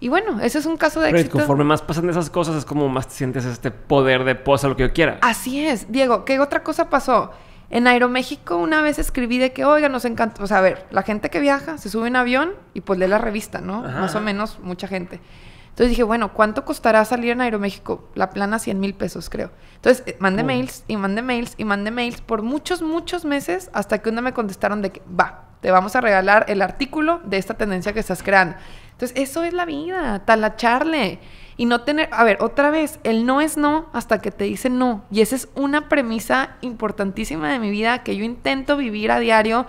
Y bueno, ese es un caso de Pero éxito. conforme más pasan esas cosas, es como más te sientes este poder de posa lo que yo quiera. Así es. Diego, ¿qué otra cosa pasó? En Aeroméxico una vez escribí de que, oiga, nos encanta, o sea, a ver, la gente que viaja se sube en avión y pues lee la revista, ¿no? Más o menos mucha gente. Entonces dije, bueno, ¿cuánto costará salir en Aeroméxico? La plana 100 mil pesos, creo. Entonces, eh, mandé mails y mandé mails y mandé mails por muchos, muchos meses hasta que una me contestaron de que, va, te vamos a regalar el artículo de esta tendencia que estás creando. Entonces, eso es la vida, tal talacharle. Y no tener, a ver, otra vez, el no es no hasta que te dicen no. Y esa es una premisa importantísima de mi vida que yo intento vivir a diario.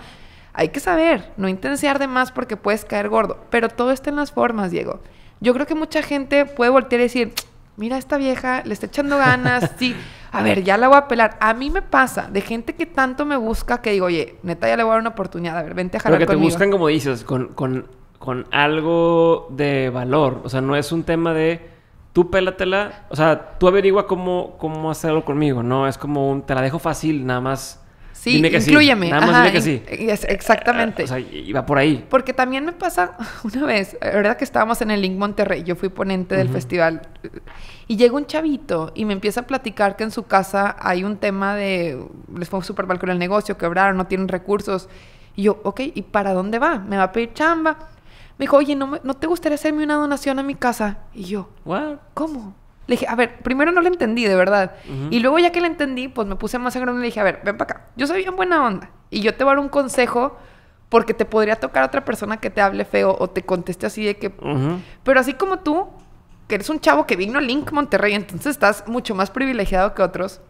Hay que saber, no intensear de más porque puedes caer gordo. Pero todo está en las formas, Diego. Yo creo que mucha gente puede voltear y decir, mira esta vieja, le está echando ganas, sí, a ver, ya la voy a apelar, A mí me pasa de gente que tanto me busca que digo, oye, neta, ya le voy a dar una oportunidad, a ver, vente a jalar Pero que te buscan, como dices, con, con algo de valor. O sea, no es un tema de tú pélatela, o sea, tú averigua cómo, cómo hacerlo conmigo, no es como un, te la dejo fácil, nada más. Sí, incluyeme. Nada más dime que sí. Exactamente. Eh, o sea, iba por ahí. Porque también me pasa una vez, la verdad que estábamos en el Link Monterrey, yo fui ponente del festival, y llega un chavito y me empieza a platicar que en su casa hay un tema de, les fue súper mal con el negocio, quebraron, no tienen recursos. Y yo, ok, ¿y para dónde va? ¿Me va a pedir chamba? Me dijo, oye, ¿no, ¿no te gustaría hacerme una donación a mi casa? Y yo, ¿cómo? Le dije, a ver, primero no lo entendí, de verdad. Y luego ya que le entendí, pues me puse más agresivo y le dije, a ver, ven para acá. Yo soy bien buena onda. Y yo te voy a dar un consejo porque te podría tocar a otra persona que te hable feo o te conteste así de que... Pero así como tú, que eres un chavo que vino Link Monterrey, entonces estás mucho más privilegiado que otros.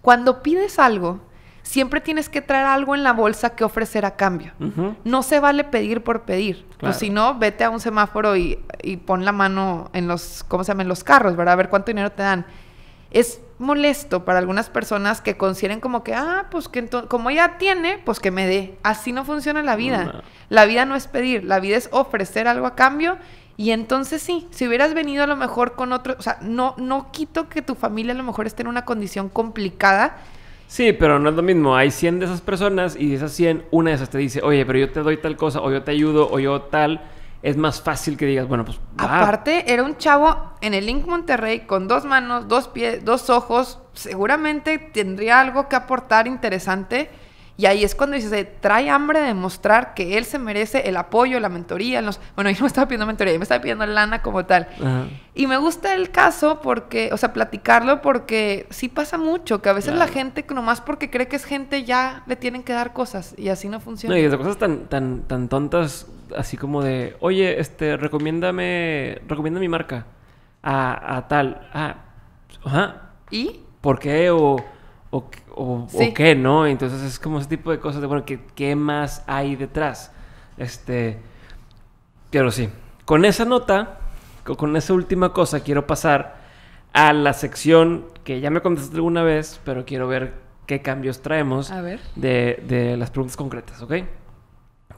Cuando pides algo siempre tienes que traer algo en la bolsa que ofrecer a cambio. No se vale pedir por pedir. Pues claro. si no, vete a un semáforo y, pon la mano en los, ¿cómo se llaman? los carros, ¿verdad? A ver cuánto dinero te dan. Es molesto para algunas personas que consideren como que, ah, pues que como ella tiene, pues que me dé. Así no funciona la vida. La vida no es pedir, la vida es ofrecer algo a cambio. Y entonces sí, si hubieras venido a lo mejor con otro, o sea, no, no quito que tu familia a lo mejor esté en una condición complicada, Sí, pero no es lo mismo. Hay 100 de esas personas y de esas 100, una de esas te dice, oye, pero yo te doy tal cosa, o yo te ayudo, o yo tal. Es más fácil que digas, bueno, pues. Aparte, era un chavo en el Link Monterrey con dos manos, dos pies, dos ojos. Seguramente tendría algo que aportar interesante y ahí es cuando dices, eh, trae hambre de mostrar que él se merece el apoyo, la mentoría. Bueno, yo no estaba pidiendo mentoría, yo me estaba pidiendo lana como tal. Y me gusta el caso porque, o sea, platicarlo porque sí pasa mucho, que a veces la gente, nomás porque cree que es gente, ya le tienen que dar cosas y así no funciona. No, y esas cosas tan, tan, tan tontas, así como de, oye, este, recomiéndame, recomienda mi marca a, tal. Ah, ¿Y? ¿Por qué? O o, qué, ¿no? Entonces es como ese tipo de cosas de, bueno, ¿qué, ¿qué, más hay detrás? Este, pero sí, con esa nota, con esa última cosa, quiero pasar a la sección que ya me contestaste alguna vez, pero quiero ver qué cambios traemos De, de, las preguntas concretas, ¿ok?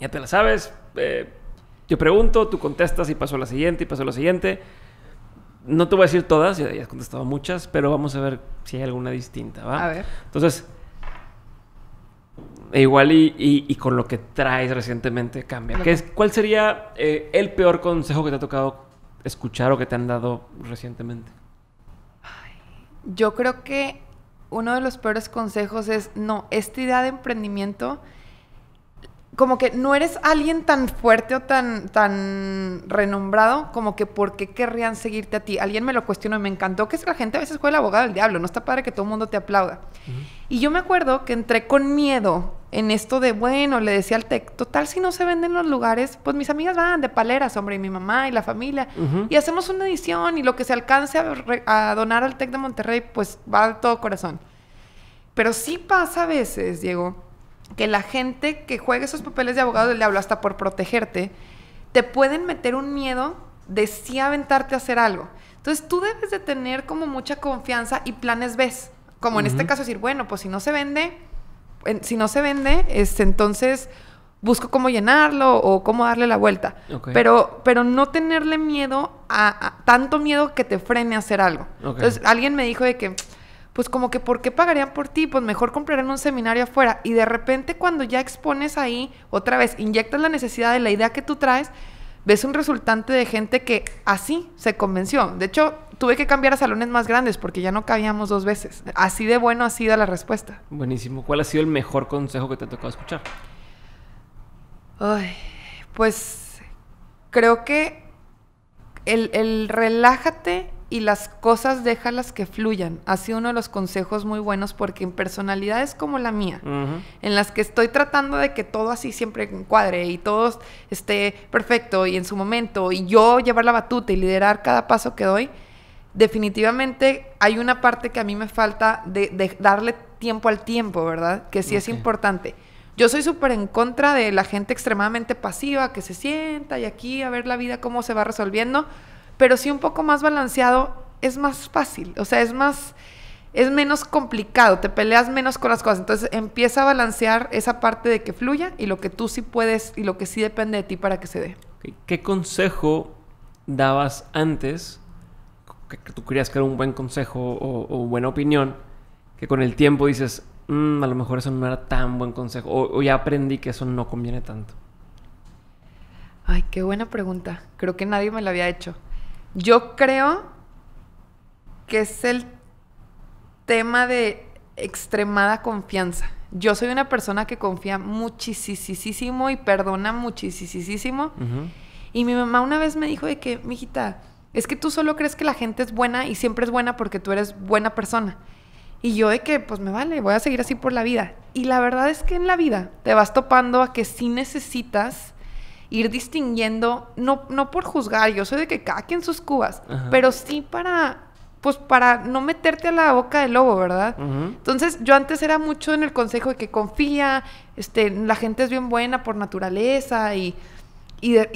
Ya te la sabes, eh, yo pregunto, tú contestas y paso a la siguiente y paso a la siguiente. No te voy a decir todas, ya, has contestado muchas, pero vamos a ver si hay alguna distinta, ¿va? A ver. Entonces, e igual y, con lo que traes recientemente cambia. ¿Qué es, ¿Cuál sería eh, el peor consejo que te ha tocado escuchar o que te han dado recientemente? yo creo que uno de los peores consejos es, no, esta idea de emprendimiento como que no eres alguien tan fuerte o tan, tan renombrado como que por qué querrían seguirte a ti. Alguien me lo cuestionó y me encantó que es que la gente a veces juega el abogado del diablo, no está padre que todo el mundo te aplauda. Y yo me acuerdo que entré con miedo en esto de, bueno, le decía al tech, total, si no se venden los lugares, pues mis amigas van de paleras, hombre, y mi mamá y la familia, y hacemos una edición y lo que se alcance a, a donar al tech de Monterrey, pues va de todo corazón. Pero sí pasa a veces, Diego, que la gente que juega esos papeles de abogado del diablo, hasta por protegerte, te pueden meter un miedo de si aventarte a hacer algo. Entonces tú debes de tener como mucha confianza y planes ¿ves? Como en este caso decir, bueno, pues si no se vende, si no se vende, es este, entonces busco cómo llenarlo o cómo darle la vuelta. Pero, pero no tenerle miedo a, tanto miedo que te frene a hacer algo. Entonces alguien me dijo de que pues como que ¿por qué pagarían por ti? Pues mejor comprarán un seminario afuera. Y de repente cuando ya expones ahí, otra vez, inyectas la necesidad de la idea que tú traes, ves un resultante de gente que así se convenció. De hecho, tuve que cambiar a salones más grandes porque ya no cabíamos dos veces. Así de bueno ha sido la respuesta. Buenísimo. ¿Cuál ha sido el mejor consejo que te ha tocado escuchar? Ay, pues creo que el, el relájate y las cosas déjalas que fluyan. Ha sido uno de los consejos muy buenos porque en personalidades como la mía, en las que estoy tratando de que todo así siempre encuadre y todo esté perfecto y en su momento y yo llevar la batuta y liderar cada paso que doy, definitivamente hay una parte que a mí me falta de, darle tiempo al tiempo, ¿verdad? Que sí es importante. Yo soy súper en contra de la gente extremadamente pasiva que se sienta y aquí a ver la vida cómo se va resolviendo pero si un poco más balanceado es más fácil, o sea, es más, es menos complicado, te peleas menos con las cosas, entonces empieza a balancear esa parte de que fluya y lo que tú sí puedes y lo que sí depende de ti para que se dé. ¿Qué consejo dabas antes, que, tú creías que era un buen consejo o, buena opinión, que con el tiempo dices, mm, a lo mejor eso no era tan buen consejo, o, o ya aprendí que eso no conviene tanto? Ay, qué buena pregunta. Creo que nadie me la había hecho. Yo creo que es el tema de extremada confianza. Yo soy una persona que confía muchísimo y perdona muchísimo. Y mi mamá una vez me dijo de que, mijita, es que tú solo crees que la gente es buena y siempre es buena porque tú eres buena persona. Y yo de que, pues me vale, voy a seguir así por la vida. Y la verdad es que en la vida te vas topando a que sí necesitas ir distinguiendo, no, no por juzgar, yo soy de que quien sus cubas, pero sí para pues para no meterte a la boca del lobo, ¿verdad? Entonces, yo antes era mucho en el consejo de que confía, este, la gente es bien buena por naturaleza y,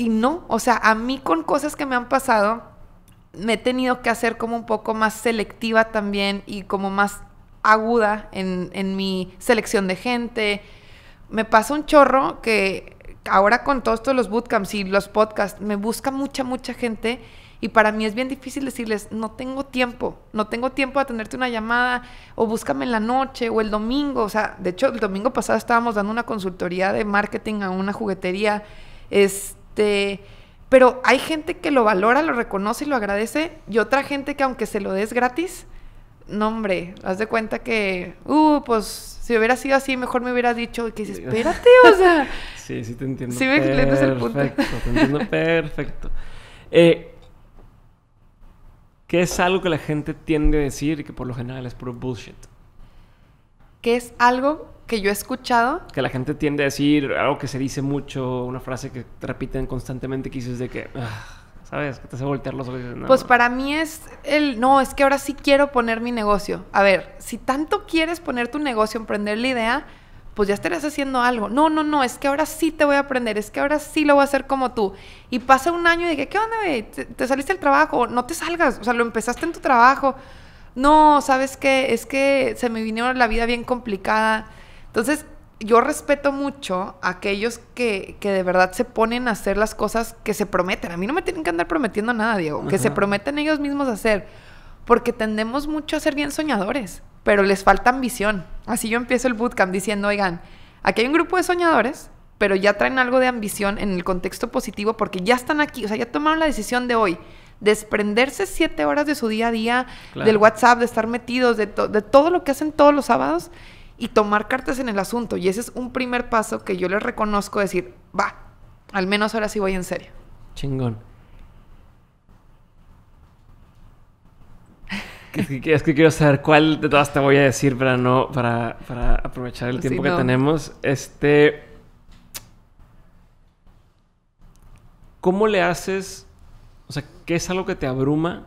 no, o sea, a mí con cosas que me han pasado, me he tenido que hacer como un poco más selectiva también y como más aguda en, en mi selección de gente. Me pasa un chorro que ahora con todos estos los bootcamps y los podcasts, me busca mucha, mucha gente y para mí es bien difícil decirles, no tengo tiempo, no tengo tiempo de tenerte una llamada o búscame en la noche o el domingo. O sea, de hecho, el domingo pasado estábamos dando una consultoría de marketing a una juguetería. Este, pero hay gente que lo valora, lo reconoce y lo agradece y otra gente que aunque se lo des gratis, no hombre, haz de cuenta que, uh, pues si hubiera sido así, mejor me hubiera dicho que dices, espérate, o sea. sí, sí te entiendo. Sí me el punto. Perfecto, te entiendo perfecto. Eh, ¿Qué es algo que la gente tiende a decir y que por lo general es puro bullshit? ¿Qué es algo que yo he escuchado? Que la gente tiende a decir algo que se dice mucho, una frase que repiten constantemente que dices de que... Ah, ¿sabes? Que te hace voltear los ojos. Pues para mí es el, no, es que ahora sí quiero poner mi negocio. A ver, si tanto quieres poner tu negocio, emprender la idea, pues ya estarás haciendo algo. No, no, no, es que ahora sí te voy a aprender, es que ahora sí lo voy a hacer como tú. Y pasa un año y dije, ¿qué onda, ¿Te, ¿Te, saliste del trabajo? No te salgas, o sea, lo empezaste en tu trabajo. No, ¿sabes qué? Es que se me vino la vida bien complicada. Entonces, yo respeto mucho a aquellos que, de verdad se ponen a hacer las cosas que se prometen. A mí no me tienen que andar prometiendo nada, Diego. Que se prometen ellos mismos hacer. Porque tendemos mucho a ser bien soñadores, pero les falta ambición. Así yo empiezo el bootcamp diciendo, oigan, aquí hay un grupo de soñadores, pero ya traen algo de ambición en el contexto positivo porque ya están aquí, o sea, ya tomaron la decisión de hoy desprenderse siete horas de su día a día, del WhatsApp, de estar metidos, de, de, todo lo que hacen todos los sábados y tomar cartas en el asunto. Y ese es un primer paso que yo les reconozco decir, va, al menos ahora sí voy en serio. Chingón. Es que, quiero saber cuál de todas te voy a decir para no para, aprovechar el tiempo que tenemos. Este ¿Cómo le haces? O sea, ¿qué es algo que te abruma?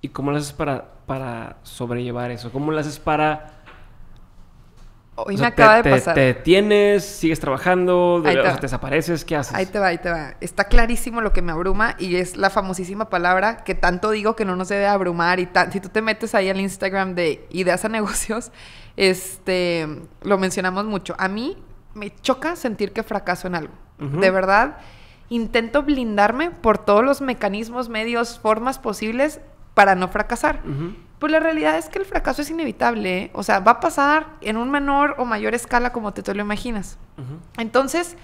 ¿Y cómo lo haces para, para sobrellevar eso? ¿Cómo lo haces para Hoy me acaba te, de pasar. Te, tienes, sigues trabajando, desapareces, ¿qué haces? Ahí te va, ahí te va. Está clarísimo lo que me abruma y es la famosísima palabra que tanto digo que no nos debe abrumar y si tú te metes ahí al Instagram de ideas a negocios, este, lo mencionamos mucho. A mí me choca sentir que fracaso en algo. De verdad, intento blindarme por todos los mecanismos, medios, formas posibles para no fracasar. Pues la realidad es que el fracaso es inevitable, ¿eh? o sea, va a pasar en un menor o mayor escala como te, te lo imaginas. Entonces,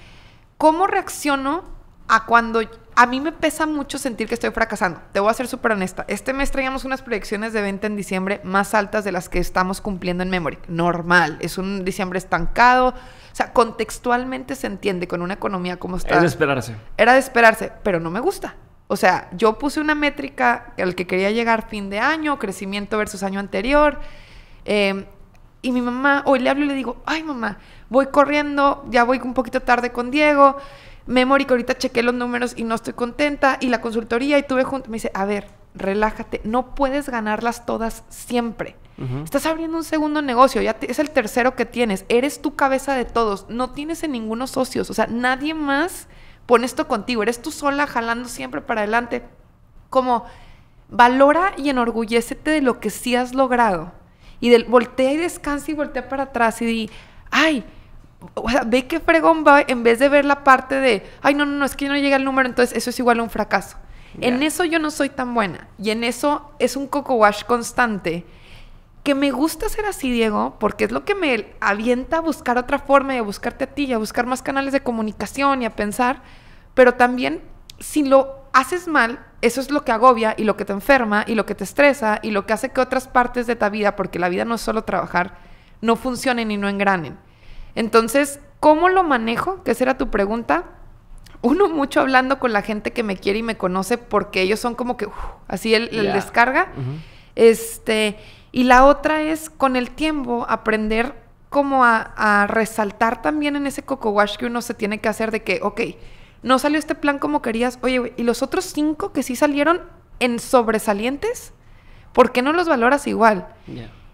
¿cómo reacciono a cuando a mí me pesa mucho sentir que estoy fracasando? Te voy a ser súper honesta. Este mes traíamos unas proyecciones de venta en diciembre más altas de las que estamos cumpliendo en Memory. Normal, es un diciembre estancado. O sea, contextualmente se entiende con una economía como está. Era de esperarse. Era de esperarse, pero no me gusta. O sea, yo puse una métrica al que quería llegar fin de año, crecimiento versus año anterior. Em, y mi mamá, hoy le hablo y le digo, ay mamá, voy corriendo, ya voy un poquito tarde con Diego. Memory, ahorita chequé los números y no estoy contenta. Y la consultoría y tuve junto. Me dice, a ver, relájate, no puedes ganarlas todas siempre. Estás abriendo un segundo negocio, ya es el tercero que tienes, eres tu cabeza de todos, no tienes en ninguno socios, o sea, nadie más pon esto contigo, eres tú sola jalando siempre para adelante. Como valora y enorgullécete de lo que sí has logrado. Y del, voltea y descansa y voltea para atrás y di, ay, ve qué fregón va en vez de ver la parte de, ay, no, no, no, es que no llega al número, entonces eso es igual a un fracaso. En eso yo no soy tan buena y en eso es un coco wash constante que me gusta ser así, Diego, porque es lo que me avienta a buscar otra forma y a buscarte a ti y a buscar más canales de comunicación y a pensar, pero también si lo haces mal, eso es lo que agobia y lo que te enferma y lo que te estresa y lo que hace que otras partes de tu vida, porque la vida no es solo trabajar, no funcionen y no engranen. Entonces, ¿cómo lo manejo? Que esa era tu pregunta. Uno mucho hablando con la gente que me quiere y me conoce porque ellos son como que, así el, descarga. Este, y la otra es con el tiempo aprender como a, resaltar también en ese coco wash que uno se tiene que hacer de que, ok, no salió este plan como querías, oye, y los otros cinco que sí salieron en sobresalientes, ¿por qué no los valoras igual?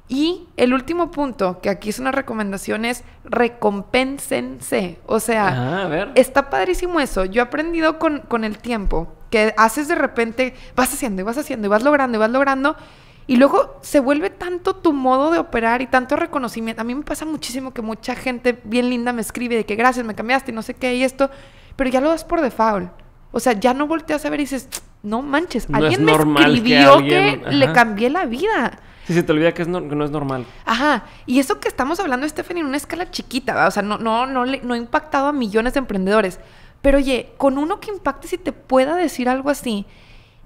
Y el último punto, que aquí es una recomendación, es recompénsense. O sea, ah, está padrísimo eso. Yo he aprendido con, con el tiempo que haces de repente, vas haciendo y vas haciendo vas logrando y vas logrando. Y vas logrando y luego se vuelve tanto tu modo de operar y tanto reconocimiento. A mí me pasa muchísimo que mucha gente bien linda me escribe de que gracias, me cambiaste y no sé qué y esto, pero ya lo das por default. O sea, ya no volteas a ver y dices, no manches, alguien me escribió que, le cambié la vida. Sí, se te olvida que, no, es normal. Ajá. Y eso que estamos hablando, Stephanie, en una escala chiquita, o sea, no, no, no, no ha impactado a millones de emprendedores. Pero oye, con uno que impacte si te pueda decir algo así,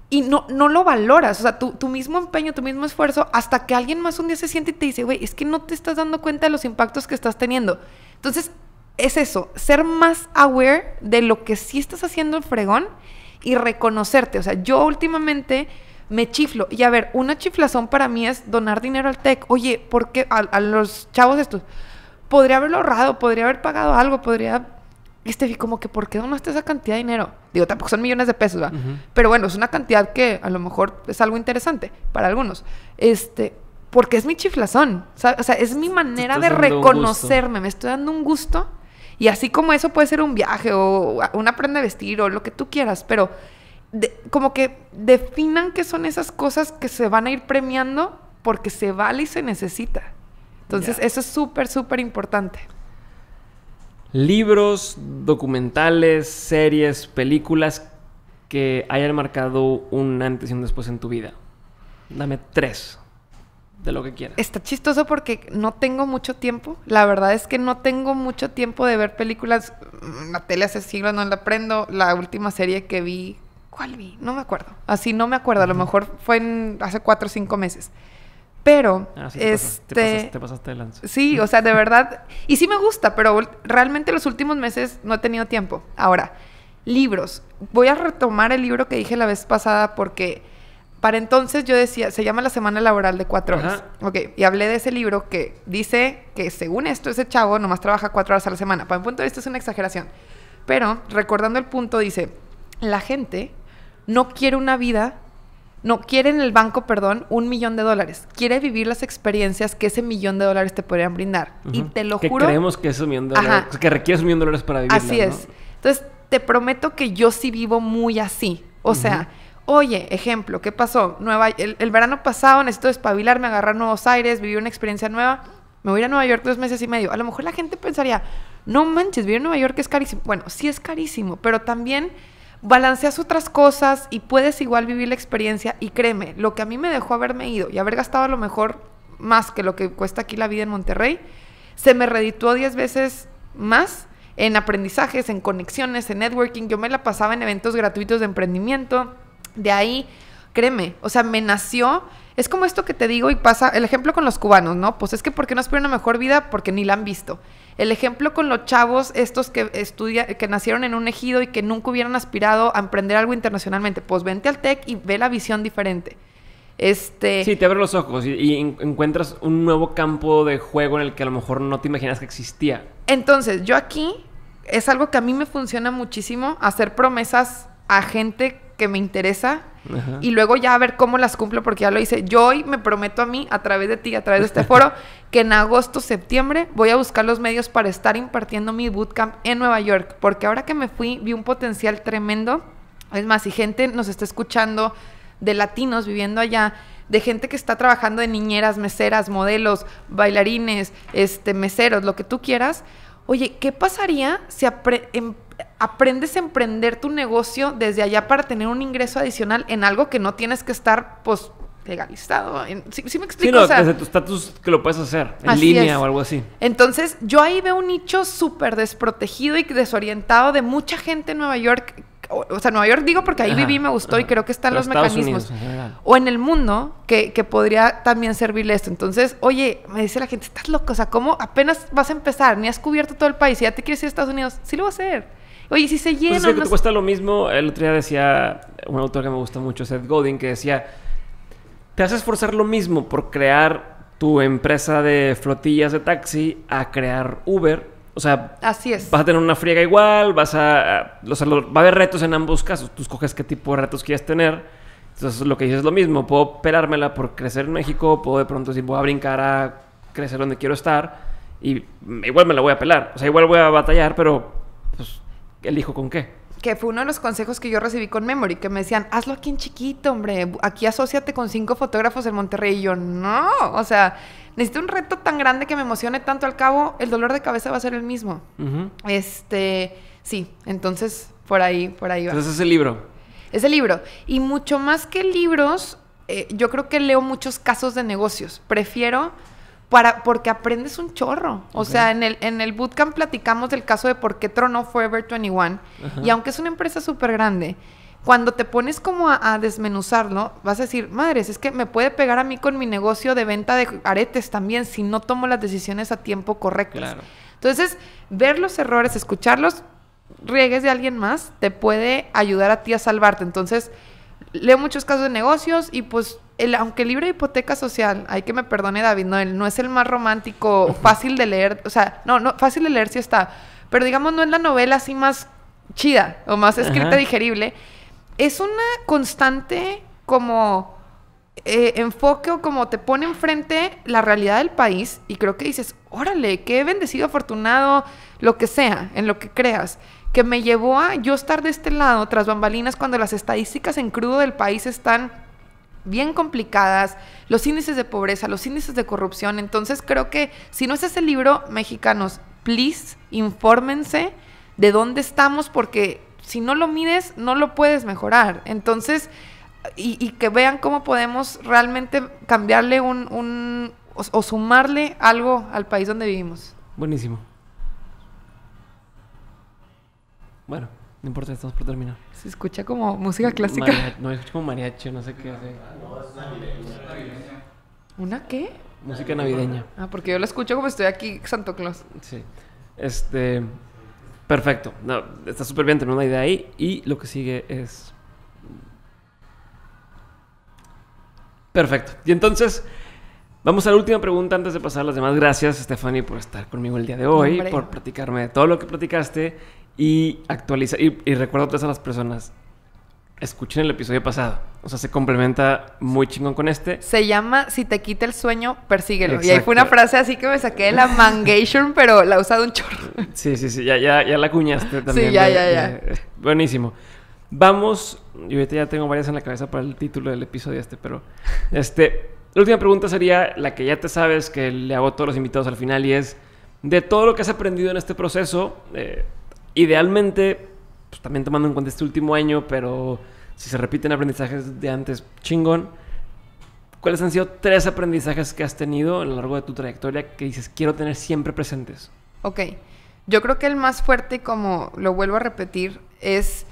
y no, no lo valoras. O sea, tu, tu, mismo empeño, tu mismo esfuerzo, hasta que alguien más un día se siente y te dice, güey, es que no te estás dando cuenta de los impactos que estás teniendo. Entonces, es eso, ser más aware de lo que sí estás haciendo el fregón y reconocerte. O sea, yo últimamente me chiflo. Y a ver, una chiflazón para mí es donar dinero al tech. Oye, ¿por qué a, a los chavos estos? Podría haberlo ahorrado, podría haber pagado algo, podría este, como que, ¿por qué donaste esa cantidad de dinero? Digo, tampoco son millones de pesos, ¿verdad? Pero bueno, es una cantidad que a lo mejor es algo interesante para algunos. Este, porque es mi chiflazón. O sea, es mi manera de reconocerme. Me estoy dando un gusto. Y así como eso puede ser un viaje o una prenda de vestir o lo que tú quieras, pero como que definan que son esas cosas que se van a ir premiando porque se vale y se necesita. Entonces, eso es súper, súper importante libros, documentales, series, películas que hayan marcado un antes y un después en tu vida. Dame tres de lo que quieras. Está chistoso porque no tengo mucho tiempo. La verdad es que no tengo mucho tiempo de ver películas. Mm, la tele hace siglos no la prendo. La última serie que vi, ¿cuál vi? No me acuerdo. Así no me acuerdo. A lo mejor fue en hace cuatro o cinco meses. Pero, ah, este... te Sí, o sea, de verdad. Y sí me gusta, pero realmente los últimos meses no he tenido tiempo. Ahora, libros. Voy a retomar el libro que dije la vez pasada porque para entonces yo decía, se llama La Semana Laboral de Cuatro Horas. Ok, y hablé de ese libro que dice que según esto, ese chavo nomás trabaja cuatro horas a la semana. Para mi punto de vista es una exageración. Pero, recordando el punto, dice, la gente no quiere una vida no quiere en el banco, perdón, un millón de dólares. Quiere vivir las experiencias que ese millón de dólares te podrían brindar. Y te lo que juro. Creemos que es un millón de dólares, pues, que requiere un millón de dólares para vivir. Así es. Entonces, te prometo que yo sí vivo muy así. O sea, oye, ejemplo, ¿qué pasó? Nueva, el, verano pasado necesito despabilarme, agarrar nuevos aires, vivir una experiencia nueva. Me voy a ir a Nueva York dos meses y medio. A lo mejor la gente pensaría, no manches, vivir en Nueva York es carísimo. Bueno, sí es carísimo, pero también balanceas otras cosas y puedes igual vivir la experiencia. Y créeme, lo que a mí me dejó haberme ido y haber gastado a lo mejor más que lo que cuesta aquí la vida en Monterrey, se me redituó 10 veces más en aprendizajes, en conexiones, en networking. Yo me la pasaba en eventos gratuitos de emprendimiento. De ahí, créeme, o sea, me nació es como esto que te digo y pasa, el ejemplo con los cubanos, ¿no? Pues es que porque no esperan una mejor vida porque ni la han visto. El ejemplo con los chavos, estos que estudia, que nacieron en un ejido y que nunca hubieran aspirado a emprender algo internacionalmente, pues vente al TEC y ve la visión diferente. Este... Sí, te abre los ojos y, y, encuentras un nuevo campo de juego en el que a lo mejor no te imaginas que existía. Entonces, yo aquí es algo que a mí me funciona muchísimo, hacer promesas a gente que me interesa y luego ya a ver cómo las cumplo porque ya lo hice. Yo hoy me prometo a mí, a través de ti, a través de este foro, que en agosto, septiembre voy a buscar los medios para estar impartiendo mi bootcamp en Nueva York, porque ahora que me fui vi un potencial tremendo. Es más, si gente nos está escuchando de latinos viviendo allá, de gente que está trabajando de niñeras, meseras, modelos, bailarines, este, meseros, lo que tú quieras. Oye, ¿qué pasaría si em-, aprendes a emprender tu negocio desde allá para tener un ingreso adicional en algo que no tienes que estar, pues, legalizado. ¿Sí, me explico? desde tu estatus que lo puedes hacer, en línea o algo así. Entonces, yo ahí veo un nicho súper desprotegido y desorientado de mucha gente en Nueva York. O, sea, Nueva York digo porque ahí viví, me gustó y creo que están los mecanismos. o en el mundo que, podría también servirle esto. Entonces, oye, me dice la gente, estás loco. O sea, ¿cómo apenas vas a empezar? Ni has cubierto todo el país y ya te quieres ir a Estados Unidos. Sí lo va a hacer. Oye, si se llena. Pues es que te cuesta lo mismo. El otro día decía un autor que me gusta mucho, Seth Godin, que decía: Te haces esforzar lo mismo por crear tu empresa de flotillas de taxi a crear Uber. O sea, así es. Vas a tener una friega igual, vas a. va a haber retos en ambos casos. Tú escoges qué tipo de retos quieres tener. Entonces, lo que dices es lo mismo. Puedo pelármela por crecer en México, puedo de pronto decir, voy a brincar a crecer donde quiero estar y igual me la voy a pelar. O sea, igual voy a batallar, pero pues, elijo con qué. Que fue uno de los consejos que yo recibí con Memory, que me decían, hazlo aquí en chiquito, hombre, aquí asóciate con cinco fotógrafos en Monterrey. Y yo, no, o sea, necesito un reto tan grande que me emocione tanto al cabo, el dolor de cabeza va a ser el mismo. Este, sí, entonces por ahí, por ahí va. Entonces es el libro. Es el libro. Y mucho más que libros, eh, yo creo que leo muchos casos de negocios. Prefiero para, porque aprendes un chorro. O sea, en el, en el bootcamp platicamos del caso de por qué tronó Forever 21. Y aunque es una empresa súper grande, cuando te pones como a, desmenuzarlo, vas a decir, madres, es que me puede pegar a mí con mi negocio de venta de aretes también si no tomo las decisiones a tiempo correctas. Entonces, ver los errores, escucharlos, riegues de alguien más, te puede ayudar a ti a salvarte. Entonces, leo muchos casos de negocios y pues el, aunque el libro de hipoteca social, hay que me perdone David, no, no es el más romántico, fácil de leer, o sea, no, no, fácil de leer sí está, pero digamos no es la novela así más chida o más escrita digerible, es una constante como eh, enfoque o como te pone enfrente la realidad del país y creo que dices, órale, qué bendecido, afortunado, lo que sea, en lo que creas que me llevó a yo estar de este lado tras bambalinas cuando las estadísticas en crudo del país están bien complicadas, los índices de pobreza, los índices de corrupción. Entonces creo que si no es ese libro, mexicanos, please, infórmense de dónde estamos porque si no lo mides, no lo puedes mejorar. Entonces, y, que vean cómo podemos realmente cambiarle un, un o sumarle algo al país donde vivimos. Buenísimo. Bueno, no importa, estamos por terminar. Se escucha como música clásica. No, no, escucha como mariachi, no sé qué. Hace. ¿Una qué? Música navideña. Ah, porque yo la escucho como estoy aquí, Santo Claus. Sí. Este. Perfecto. está súper bien tener una idea ahí. Y lo que sigue es. Perfecto. Y entonces. Vamos a la última pregunta antes de pasar las demás. Gracias, Stephanie, por estar conmigo el día de hoy, por platicarme de todo lo que platicaste y actualiza Y, recuerdo a las personas, escuchen el episodio pasado. O sea, se complementa muy chingón con este. Se llama Si te quita el sueño, persíguelo. Y ahí fue una frase así que me saqué de la mangation, pero la he usado un chorro. Sí, sí, sí. Ya, ya, ya la cuñaste también. Sí, eh, ya, ya, ya. Eh, eh, buenísimo. Vamos. Yo ahorita ya tengo varias en la cabeza para el título del episodio este, pero. Este. La última pregunta sería la que ya te sabes que le hago a todos los invitados al final y es: de todo lo que has aprendido en este proceso, eh, idealmente, pues, también tomando en cuenta este último año, pero si se repiten aprendizajes de antes, chingón. ¿Cuáles han sido tres aprendizajes que has tenido a lo largo de tu trayectoria que dices quiero tener siempre presentes? Ok, yo creo que el más fuerte, como lo vuelvo a repetir, es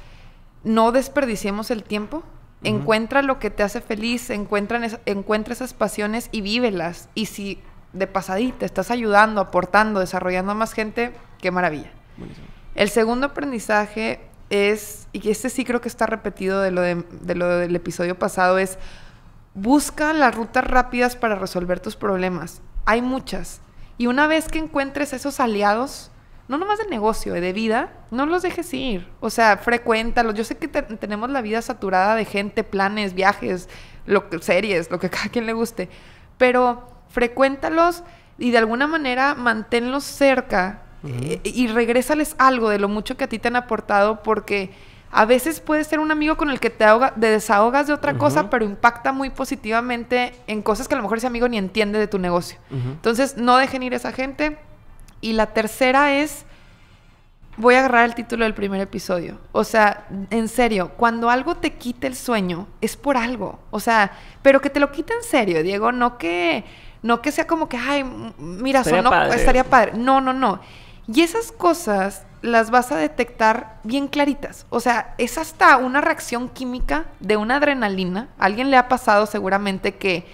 no desperdiciemos el tiempo. Encuentra lo que te hace feliz, encuentra, encuentra esas pasiones y vívelas. Y si de pasadita estás ayudando, aportando, desarrollando a más gente, qué maravilla. Buenísimo. El segundo aprendizaje es, y este sí creo que está repetido de lo, de, lo del episodio pasado, es busca las rutas rápidas para resolver tus problemas. Hay muchas. Y una vez que encuentres esos aliados, no nomás de negocio, de vida, no los dejes ir. O sea, frecuéntalos. Yo sé que tenemos la vida saturada de gente, planes, viajes, lo series, lo que a cada quien le guste. Pero frecuéntalos y de alguna manera manténlos cerca eh, y regresales algo de lo mucho que a ti te han aportado porque a veces puede ser un amigo con el que te, desahogas de otra cosa, pero impacta muy positivamente en cosas que a lo mejor ese amigo ni entiende de tu negocio. Entonces, no dejen ir a esa gente. Y la tercera es, voy a agarrar el título del primer episodio. O sea, en serio, cuando algo te quite el sueño, es por algo. O sea, pero que te lo quite en serio, Diego, no que no que sea como que, ay, mira, estaría, estaría padre. No, no, no. Y esas cosas las vas a detectar bien claritas. O sea, es hasta una reacción química de una adrenalina. alguien le ha pasado seguramente que,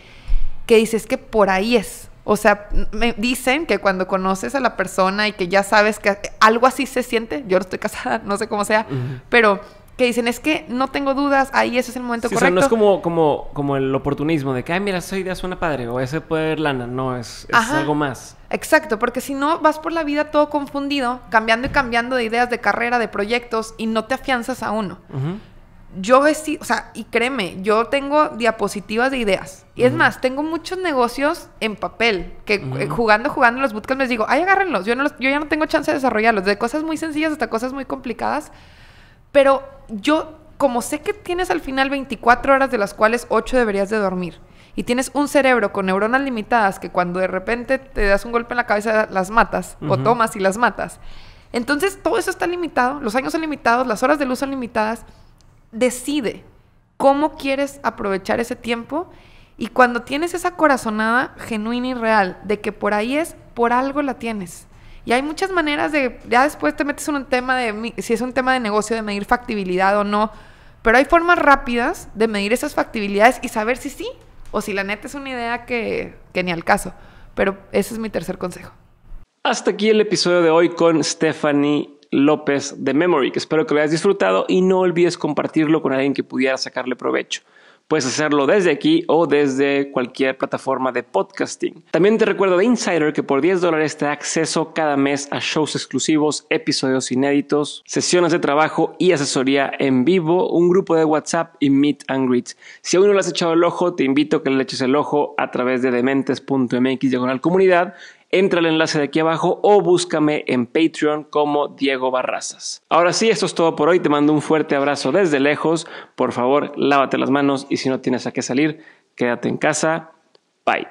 que dices que por ahí es. O sea, me dicen que cuando conoces a la persona y que ya sabes que algo así se siente, yo no estoy casada, no sé cómo sea, pero que dicen, es que no tengo dudas, ahí ese es el momento correcto. O sea, no es como, como, como el oportunismo de que, ay, mira, esa idea suena padre o ese puede haber lana. No, es, algo más. Exacto, porque si no vas por la vida todo confundido, cambiando y cambiando de ideas, de carrera, de proyectos y no te afianzas a uno. Yo o sea, y créeme, yo tengo diapositivas de ideas. Y es más, tengo muchos negocios en papel que eh, jugando, jugando los bootcamps les digo, ay, agárrenlos. Yo, no los, yo ya no tengo chance de desarrollarlos. De cosas muy sencillas hasta cosas muy complicadas pero yo, como sé que tienes al final 24 horas de las cuales 8 deberías de dormir, y tienes un cerebro con neuronas limitadas que cuando de repente te das un golpe en la cabeza las matas, o tomas y las matas. Entonces todo eso está limitado, los años son limitados, las horas de luz son limitadas. Decide cómo quieres aprovechar ese tiempo y cuando tienes esa corazonada genuina y real de que por ahí es, por algo la tienes. Y hay muchas maneras de, ya después te metes en un tema de, si es un tema de negocio, de medir factibilidad o no, pero hay formas rápidas de medir esas factibilidades y saber si sí o si la neta es una idea que, ni al caso. Pero ese es mi tercer consejo. Hasta aquí el episodio de hoy con Stephanie López de Memory, que espero que lo hayas disfrutado y no olvides compartirlo con alguien que pudiera sacarle provecho. Puedes hacerlo desde aquí o desde cualquier plataforma de podcasting. También te recuerdo de Insider que por 10 dólares te da acceso cada mes a shows exclusivos, episodios inéditos, sesiones de trabajo y asesoría en vivo, un grupo de WhatsApp y meet and greet. Si aún no le has echado el ojo, te invito a que le eches el ojo a través de dementes.mx diagonal comunidad entra al enlace de aquí abajo o búscame en Patreon como Diego Barrazas. Ahora sí, esto es todo por hoy. Te mando un fuerte abrazo desde lejos. Por favor, lávate las manos y si no tienes a qué salir, quédate en casa. Bye.